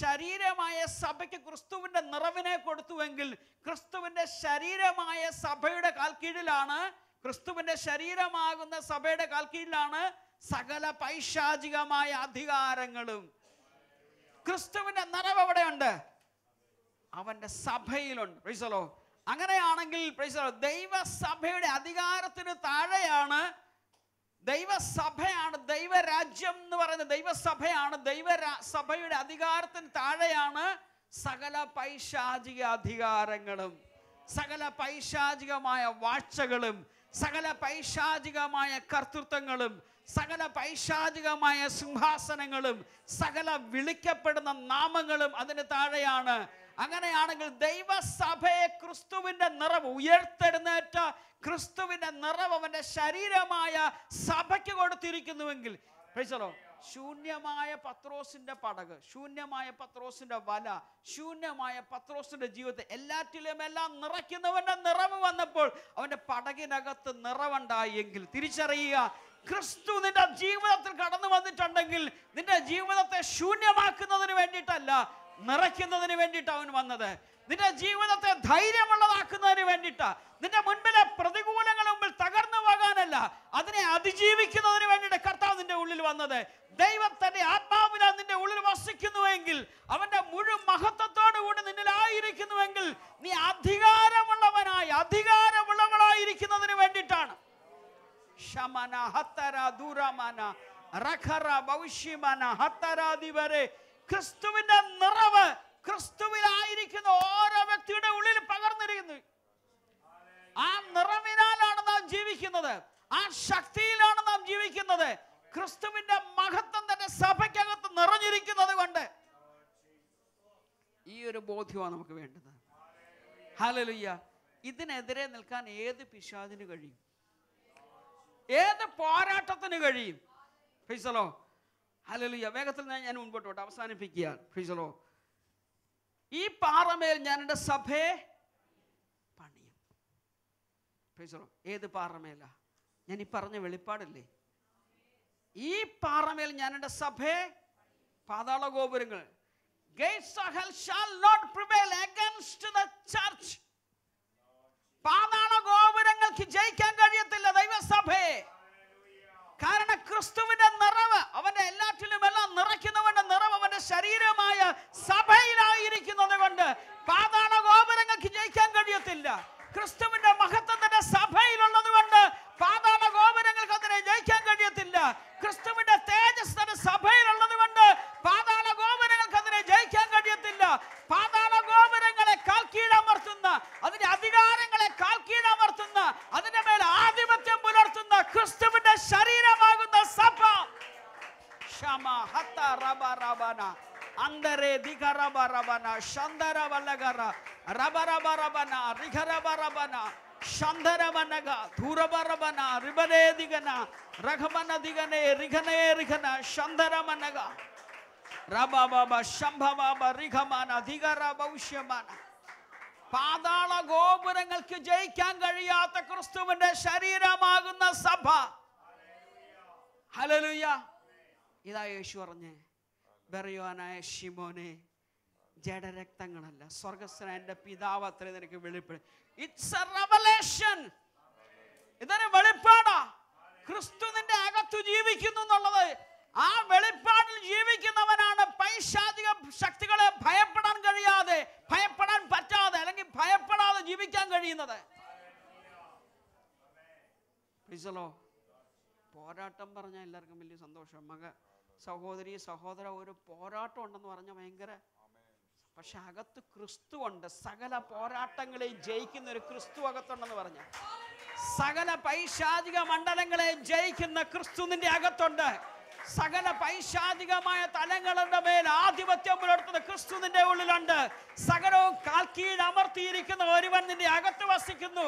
ശരീരമായ സഭയ്ക്ക് ക്രിസ്തുവിൻ്റെ നിറവിനെ കൊടുത്തുവെങ്കിൽ ക്രിസ്തുവിൻ്റെ ശരീരമായ സഭയുടെ കാൽക്കീഴിലാണ് ക്രിസ്തുവിൻ്റെ ശരീരമാകുന്ന സഭയുടെ കാൽക്കീഴിലാണ് സകല പൈശാചികമായ അധികാരങ്ങളും ക്രിസ്തുവിൻ്റെ നിറവ് എവിടെയുണ്ട് അവൻ്റെ സഭയിലുണ്ട് പ്രൈസലോ അങ്ങനെയാണെങ്കിൽ പ്രൈസലോ ദൈവസഭയുടെ അധികാരത്തിന് താഴെയാണ് ദൈവസഭയാണ് ദൈവരാജ്യം എന്ന് പറയുന്നത് ദൈവസഭയാണ് ദൈവ സഭയുടെ അധികാരത്തിന് താഴെയാണ് സകല പൈശാചിക അധികാരങ്ങളും സകല പൈശാചികമായ വാഴ്ചകളും സകല പൈശാചികമായ കർത്തൃത്വങ്ങളും സകല പൈശാചികമായ സിംഹാസനങ്ങളും സകല വിളിക്കപ്പെടുന്ന നാമങ്ങളും അതിന് താഴെയാണ് അങ്ങനെയാണെങ്കിൽ ദൈവസഭയെ ക്രിസ്തുവിന്റെ നിറവ് ഉയർത്തെഴുന്നേറ്റ ക്രിസ്തുവിന്റെ നിറവ് അവന്റെ ശരീരമായ സഭയ്ക്ക് കൊടുത്തിരിക്കുന്നുവെങ്കിൽ പ്രൈസലോ ശൂന്യമായ പത്രോസിന്റെ പടക് ശൂന്യമായ പത്രോസിന്റെ വല ശൂന്യമായ പത്രോസിന്റെ ജീവിതത്തെ എല്ലാറ്റിലും എല്ലാം നിറയ്ക്കുന്നവന്റെ നിറവ് വന്നപ്പോൾ അവന്റെ പടകിനകത്ത് നിറവുണ്ടായി എങ്കിൽ തിരിച്ചറിയുക ക്രിസ്തു നിന്റെ ജീവിതത്തിൽ കടന്നു വന്നിട്ടുണ്ടെങ്കിൽ നിന്റെ ജീവിതത്തെ ശൂന്യമാക്കുന്നതിന് വേണ്ടിയിട്ടല്ല നിറയ്ക്കുന്നതിന് വേണ്ടിയിട്ട് അവൻ വന്നത് നിന്റെ ജീവിതത്തെ ധൈര്യമുള്ളതാക്കുന്നതിന് വേണ്ടിയിട്ടാ നിന്റെ മുൻപിലെ പ്രതികൂലങ്ങൾ മുമ്പിൽ തകർന്നു പോകാനല്ല അതിനെ അതിജീവിക്കുന്നതിന് വേണ്ടിയിട്ട് കർത്താവ് നിന്റെ ഉള്ളിൽ വന്നത് ദൈവം തന്റെ ആത്മാവിനാൽ നിന്റെ ഉള്ളിൽ വസിക്കുന്നുവെങ്കിൽ അവന്റെ മുഴുവൻ മഹത്വത്തോടു കൂടി നിന്നിലായിരിക്കുന്നുവെങ്കിൽ നീ അധികാരമുള്ളവനായി അധികാരമുള്ളവളായിരിക്കുന്നതിന് വേണ്ടിയിട്ടാണ് ശമന ഹത്തര ദൂരമന റഖറ ഭവിഷ്യമന ഹത്തരാധിപരെ ക്രിസ്തുവിന്റെ നിറവ് ക്രിസ്തുവിലായിരിക്കുന്ന ഓരോ വ്യക്തിയുടെ ഉള്ളിൽ പകർന്നിരിക്കുന്നു ആ നിറവിനാലാണ് നാം ജീവിക്കുന്നത് ആ ശക്തിയിലാണ് നാം ജീവിക്കുന്നത് ക്രിസ്തുവിന്റെ മഹത്വം തന്നെ സഭയ്ക്കകത്ത് നിറഞ്ഞിരിക്കുന്നത് കൊണ്ട് ഈ ഒരു ബോധ്യമാണ് നമുക്ക് വേണ്ടത് ഹലലുയ്യ ഇതിനെതിരെ നിൽക്കാൻ ഏത് പിശാദിന് കഴിയും ഏത് പോരാട്ടത്തിന് കഴിയും ഫൈസലോ ഹലലുയ്യ വേഗത്തിൽ ഞാൻ ഞാൻ മുൻപോട്ടോട്ട് അവസാനിപ്പിക്കുകയാണ് ഫ്രീസലോ ഈ പാറമേൽ ഞാൻ എൻ്റെ സഭയെ പണിയും ഫ്രീസലോ ഏത് പാറമേലാ ഞാൻ ഈ പറഞ്ഞ വെളിപ്പാടല്ലേ ഈ പാറമേൽ ഞാൻ എൻ്റെ സഭയെ പാതാള ഗോപുരങ്ങൾ പാതാള ഗോപുരങ്ങൾക്ക് ജയിക്കാൻ കഴിയത്തില്ല ദൈവസഭയെ കാരണം ക്രിസ്തുവിന്റെ దిగన దిగనే రిఘనే రిఘన శంధరమనగా రబాబాబ శంభబాబ రిఘమాన దిഗర భవిష్యమాന പാതാള ഗോപുരങ്ങൾക്ക് ജയിക്കാൻ കഴിയാത്ത ക്രിസ്തുവിന്റെ ശരീരമാകുന്ന സഭ ഹലലുയ ഇതാ യേശു പറഞ്ഞേ ബെറിയോനായ ഷിമോനെ ജഡരക്തങ്ങളല്ല സ്വർഗസ്വന എന്റെ പിതാവ് അത്രയും നിനക്ക് വെളിപ്പെടും ഇറ്റ്സ് എ റവലേഷൻ ഇതൊരു വെളിപ്പാടാ ക്രിസ്തു നിന്റെ അകത്തു ജീവിക്കുന്നു എന്നുള്ളത് ആ വെളിപ്പാടിൽ ജീവിക്കുന്നവനാണ് പൈശാചിക ശക്തികളെ ഭയപ്പെടാൻ കഴിയാതെ ഭയപ്പെടാൻ പറ്റാതെ അല്ലെങ്കിൽ ഭയപ്പെടാതെ ജീവിക്കാൻ കഴിയുന്നത് പോരാട്ടം പറഞ്ഞാൽ എല്ലാവർക്കും വലിയ സന്തോഷം മക സഹോദരി സഹോദര ഒരു പോരാട്ടം ഉണ്ടെന്ന് പറഞ്ഞാൽ ഭയങ്കര പക്ഷെ അകത്ത് ക്രിസ്തു ഉണ്ട് സകല പോരാട്ടങ്ങളെയും ജയിക്കുന്ന ഒരു ക്രിസ്തു അകത്തുണ്ടെന്ന് പറഞ്ഞാൽ സകല പൈശാചിക മണ്ഡലങ്ങളെ ജയിക്കുന്ന ക്രിസ്തു നിന്റെ അകത്തുണ്ട് സകല പൈശാചികമായ തലങ്ങളുടെ മേൽ ആധിപത്യം പുലർത്തുന്ന ക്രിസ്തു നിന്റെ ഉള്ളിലുണ്ട് സകലവും കാൽക്കീൽ അമർത്തിയിരിക്കുന്ന ഒരുവൻ നിന്റെ അകത്ത് വസിക്കുന്നു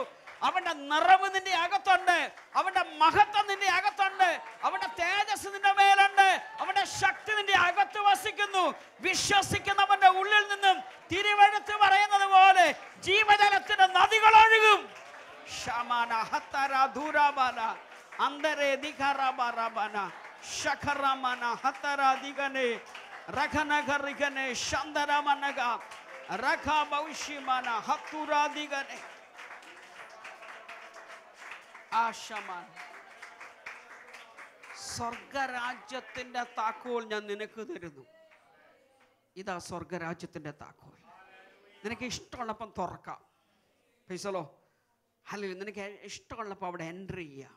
അവന്റെ നിറവ് നിന്റെ അകത്തുണ്ട് അവന്റെ മഹത്വം നിന്റെ അകത്തുണ്ട് അവന്റെ തേജസ് നിന്റെ മേലുണ്ട് അവന്റെ ശക്തി നിന്റെ അകത്ത് വസിക്കുന്നു വിശ്വസിക്കുന്നവന്റെ ഉള്ളിൽ നിന്നും തിരുവഴുത്ത് പറയുന്നത് പോലെ ജീവജലത്തിന്റെ നദികൾ ഒഴുകും Shamana Hatara Durabana Andere Dikarabarabana Shakaramana Hatara Digane Rakanakarikane Shandaramanaga Raka Baushimana Hatura Digane Ashaman സ്വർഗരാജ്യത്തിൻ്റെ താക്കോൽ ഞാൻ നിനക്ക് തരുന്നു ഇതാ സ്വർഗരാജ്യത്തിൻ്റെ താക്കോൽ നിനക്ക് ഇഷ്ടമുള്ളപ്പം തുറക്കാം പൈസലോ ഹലോ നിനക്ക് ഇഷ്ടമുള്ളപ്പോൾ അവിടെ എൻ്റർ ചെയ്യാം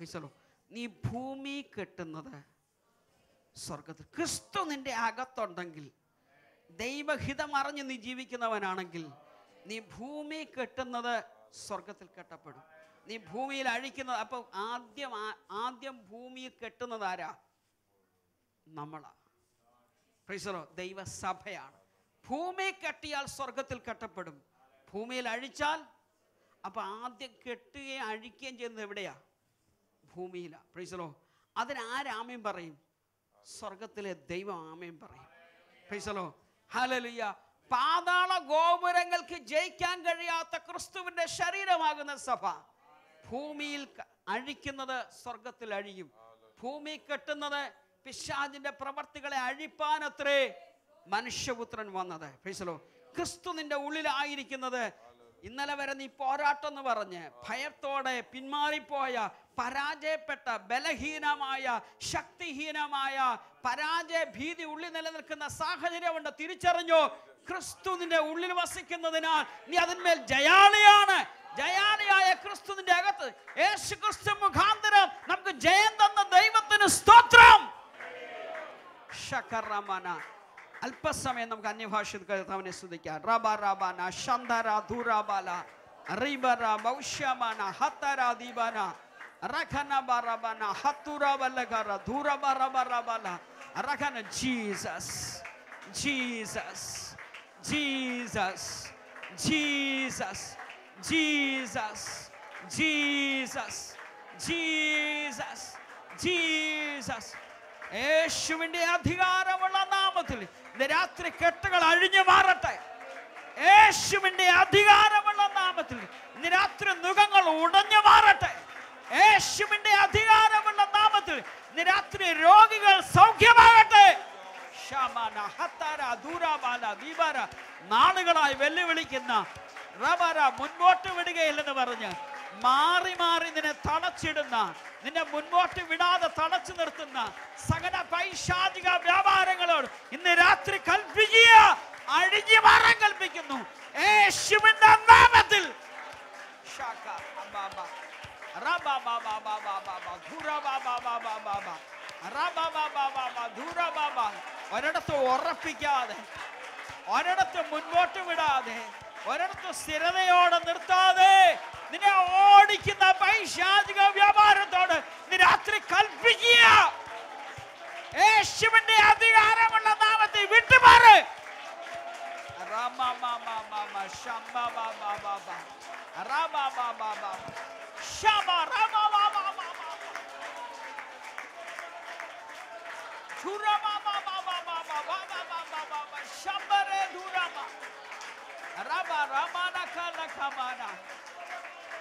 വിസലോ നീ ഭൂമി കെട്ടുന്നത് സ്വർഗത്തിൽ ക്രിസ്തു നിൻ്റെ അകത്തുണ്ടെങ്കിൽ ദൈവഹിതം അറിഞ്ഞ് നീ ജീവിക്കുന്നവനാണെങ്കിൽ നീ ഭൂമി കെട്ടുന്നത് സ്വർഗത്തിൽ കെട്ടപ്പെടും നീ ഭൂമിയിൽ അഴിക്കുന്നത് അപ്പോൾ ആദ്യം ആദ്യം ഭൂമിയിൽ കെട്ടുന്നത് ആരാ നമ്മളാ പ്രൈസറോ ദൈവസഭയാണ് ഭൂമി കെട്ടിയാൽ സ്വർഗത്തിൽ കെട്ടപ്പെടും ഭൂമിയിൽ അഴിച്ചാൽ അപ്പോൾ ആദ്യം കെട്ടുകയും അഴിക്കുകയും ചെയ്യുന്നത് എവിടെയാ ഭൂമിയിലാണ് പ്രൈസലോ അതിനാരാമ്യം പറയും സ്വർഗത്തിലെ ദൈവം ആമയും പറയും പ്രൈസലോ ഹലലിയ പാതാള ഗോപുരങ്ങൾക്ക് ജയിക്കാൻ കഴിയാത്ത ക്രിസ്തുവിൻ്റെ ശരീരമാകുന്ന സഭ ഭൂമിയിൽ അഴിക്കുന്നത് സ്വർഗത്തിൽ അഴിയും ഭൂമി കെട്ടുന്നത് പിശാജിന്റെ പ്രവർത്തികളെ അഴിപ്പാനത്രേ മനുഷ്യപുത്രൻ വന്നത് ഫൈസലോ ക്രിസ്തു നിന്റെ ഉള്ളിലായിരിക്കുന്നത് ഇന്നലെ വരെ നീ പോരാട്ടം എന്ന് പറഞ്ഞ് ഭയത്തോടെ പിന്മാറിപ്പോയ പരാജയപ്പെട്ട ബലഹീനമായ ശക്തിഹീനമായ പരാജയ ഭീതി ഉള്ളിൽ നിലനിൽക്കുന്ന സാഹചര്യമുണ്ട് തിരിച്ചറിഞ്ഞോ ക്രിസ്തു നിന്റെ ഉള്ളിൽ വസിക്കുന്നതിനാൽ നീ അതിന്മേൽ ജയാളിയാണ് ജയാളിയായ ക്രിസ്തുവിന്റെ അകത്ത് യേശു ക്രിസ്തു മുഖാന്തരം നമുക്ക് ജയം തന്ന ദൈവത്തിന് സ്തോത്രം അല്പസമയം നമുക്ക് അന്യഭാഷയിൽ കർത്താവിനെ സ്തുതിക്കാം റബ റബാന ശന്ധര ധൂറബാല റീബറ ബൗഷ്യമാന ഹത്തര ദീപന റഖന ബറബന ഹത്തുറ വല്ലഖറ ധൂറബറ ബറബല റഖന Jesus Jesus Jesus Jesus Jesus Jesus Jesus Jesus യേശുവിൻ്റെ അധികാരമുള്ള നാമത്തിൽ രാത്രി കെട്ടുകൾ അഴിഞ്ഞു മാറട്ടെ യേശുവിന്റെ അധികാരമുള്ള നാമത്തിൽ ഇന്ന് രാത്രി നുഖങ്ങൾ ഉടഞ്ഞു മാറട്ടെ യേശുവിന്റെ അധികാരമുള്ള നാമത്തിൽ ഇന്ന് രാത്രി രോഗികൾ സൗഖ്യമാകട്ടെ നാളുകളായി വെല്ലുവിളിക്കുന്ന റബര മുൻപോട്ട് വിടുകയില്ലെന്ന് പറഞ്ഞ് മാറി മാറി നിന്നെ തളച്ചിടുന്ന നിന്നെ മുൻപോട്ട് വിടാതെ തടച്ചു നിർത്തുന്ന സകല പൈശാചിക വ്യാപാരങ്ങളോട് ഇന്ന് രാത്രി കൽപ്പിക്കുക അഴിഞ്ഞു മാറാൻ കൽപ്പിക്കുന്നു യേശുവിന്റെ നാമത്തിൽ ഒരിടത്ത് ഉറപ്പിക്കാതെ ഒരിടത്ത് മുൻപോട്ട് വിടാതെ ഒരിടത്ത് സ്ഥിരതയോടെ നിർത്താതെ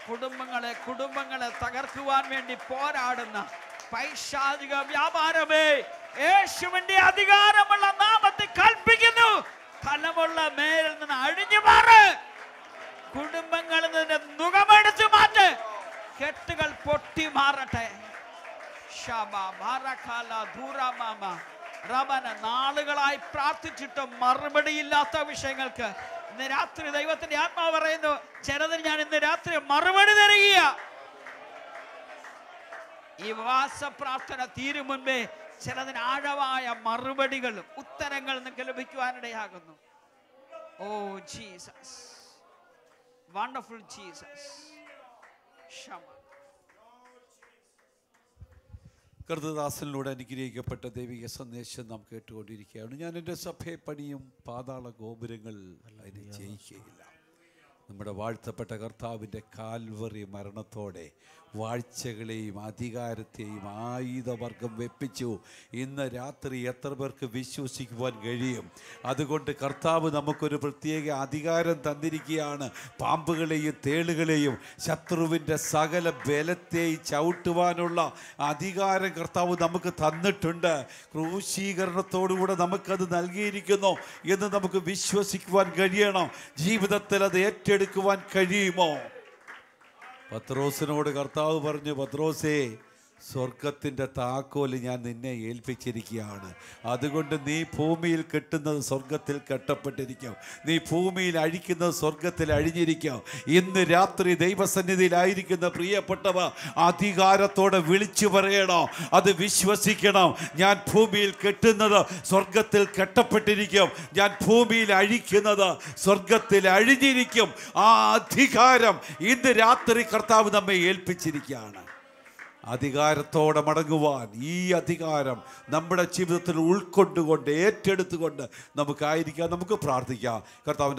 കുടുംബങ്ങളെ കുടുംബങ്ങളെ തകർക്കുവാൻ വേണ്ടി പോരാടുന്ന പൈശാചിക വ്യാപാരമേ യേശുവിന്റെ അധികാരമുള്ള നാമത്തെ കൽപ്പിക്കുന്നു ഫലമുള്ള മേലിൽ നിന്ന് അഴിഞ്ഞു മാറ് കുടുംബങ്ങളിൽ നിന്ന് നുകമെടുത്തു മാറ്റ് കെട്ടുകൾ പൊട്ടി മാറട്ടെ നാളുകളായി പ്രാർത്ഥിച്ചിട്ടും മറുപടിയില്ലാത്ത വിഷയങ്ങൾക്ക് ഇന്ന് രാത്രി ദൈവത്തിന്റെ ആത്മാവ് പറയുന്നു ചിലതിന് ഞാൻ ഇന്ന് രാത്രി മറുപടി തരികയ ഈ പ്രാർത്ഥന തീരും മുൻപേ ചിലതിന് ആഴമായ മറുപടികൾ ഉത്തരങ്ങൾ നിങ്ങൾക്ക് ലഭിക്കുവാനിടയാകുന്നു ഓ ജീസസ് വണ്ടർഫുൾ ജീസസ് ക്ഷമ കൃതദാസനിലൂടെ അനുഗ്രഹിക്കപ്പെട്ട ദൈവിക സന്ദേശം നാം കേട്ടുകൊണ്ടിരിക്കുകയാണ് ഞാൻ എൻ്റെ സഭയെ പണിയും പാതാള ഗോപുരങ്ങൾ അതിനെ ജയിക്കുകയില്ല നമ്മുടെ വാഴ്ത്തപ്പെട്ട കർത്താവിൻ്റെ കാൽവറി മരണത്തോടെ വാഴ്ചകളെയും അധികാരത്തെയും ആയുധവർഗം വെപ്പിച്ചു ഇന്ന് രാത്രി എത്ര പേർക്ക് വിശ്വസിക്കുവാൻ കഴിയും അതുകൊണ്ട് കർത്താവ് നമുക്കൊരു പ്രത്യേക അധികാരം തന്നിരിക്കുകയാണ് പാമ്പുകളെയും തേളുകളെയും ശത്രുവിൻ്റെ സകല ബലത്തെയും ചവിട്ടുവാനുള്ള അധികാരം കർത്താവ് നമുക്ക് തന്നിട്ടുണ്ട് ക്രൂശീകരണത്തോടുകൂടെ നമുക്കത് നൽകിയിരിക്കുന്നു എന്ന് നമുക്ക് വിശ്വസിക്കുവാൻ കഴിയണം ജീവിതത്തിൽ അത് ഏറ്റെടുക്കുവാൻ കഴിയുമോ പത്രോസിനോട് കർത്താവ് പറഞ്ഞു പത്രോസേ സ്വർഗത്തിൻ്റെ താക്കോൽ ഞാൻ നിന്നെ ഏൽപ്പിച്ചിരിക്കുകയാണ് അതുകൊണ്ട് നീ ഭൂമിയിൽ കെട്ടുന്നത് സ്വർഗത്തിൽ കെട്ടപ്പെട്ടിരിക്കും നീ ഭൂമിയിൽ അഴിക്കുന്നത് സ്വർഗത്തിൽ അഴിഞ്ഞിരിക്കും ഇന്ന് രാത്രി ദൈവസന്നിധിയിലായിരിക്കുന്ന പ്രിയപ്പെട്ടവ അധികാരത്തോടെ വിളിച്ചു പറയണം അത് വിശ്വസിക്കണം ഞാൻ ഭൂമിയിൽ കെട്ടുന്നത് സ്വർഗത്തിൽ കെട്ടപ്പെട്ടിരിക്കും ഞാൻ ഭൂമിയിൽ അഴിക്കുന്നത് സ്വർഗത്തിൽ അഴിഞ്ഞിരിക്കും ആ അധികാരം ഇന്ന് രാത്രി കർത്താവ് നമ്മെ ഏൽപ്പിച്ചിരിക്കുകയാണ് അധികാരത്തോടെ മടങ്ങുവാൻ ഈ അധികാരം നമ്മുടെ ജീവിതത്തിൽ ഉൾക്കൊണ്ടുകൊണ്ട് ഏറ്റെടുത്തുകൊണ്ട് നമുക്കായിരിക്കാം നമുക്ക് പ്രാർത്ഥിക്കാം കർത്താവിൻ്റെ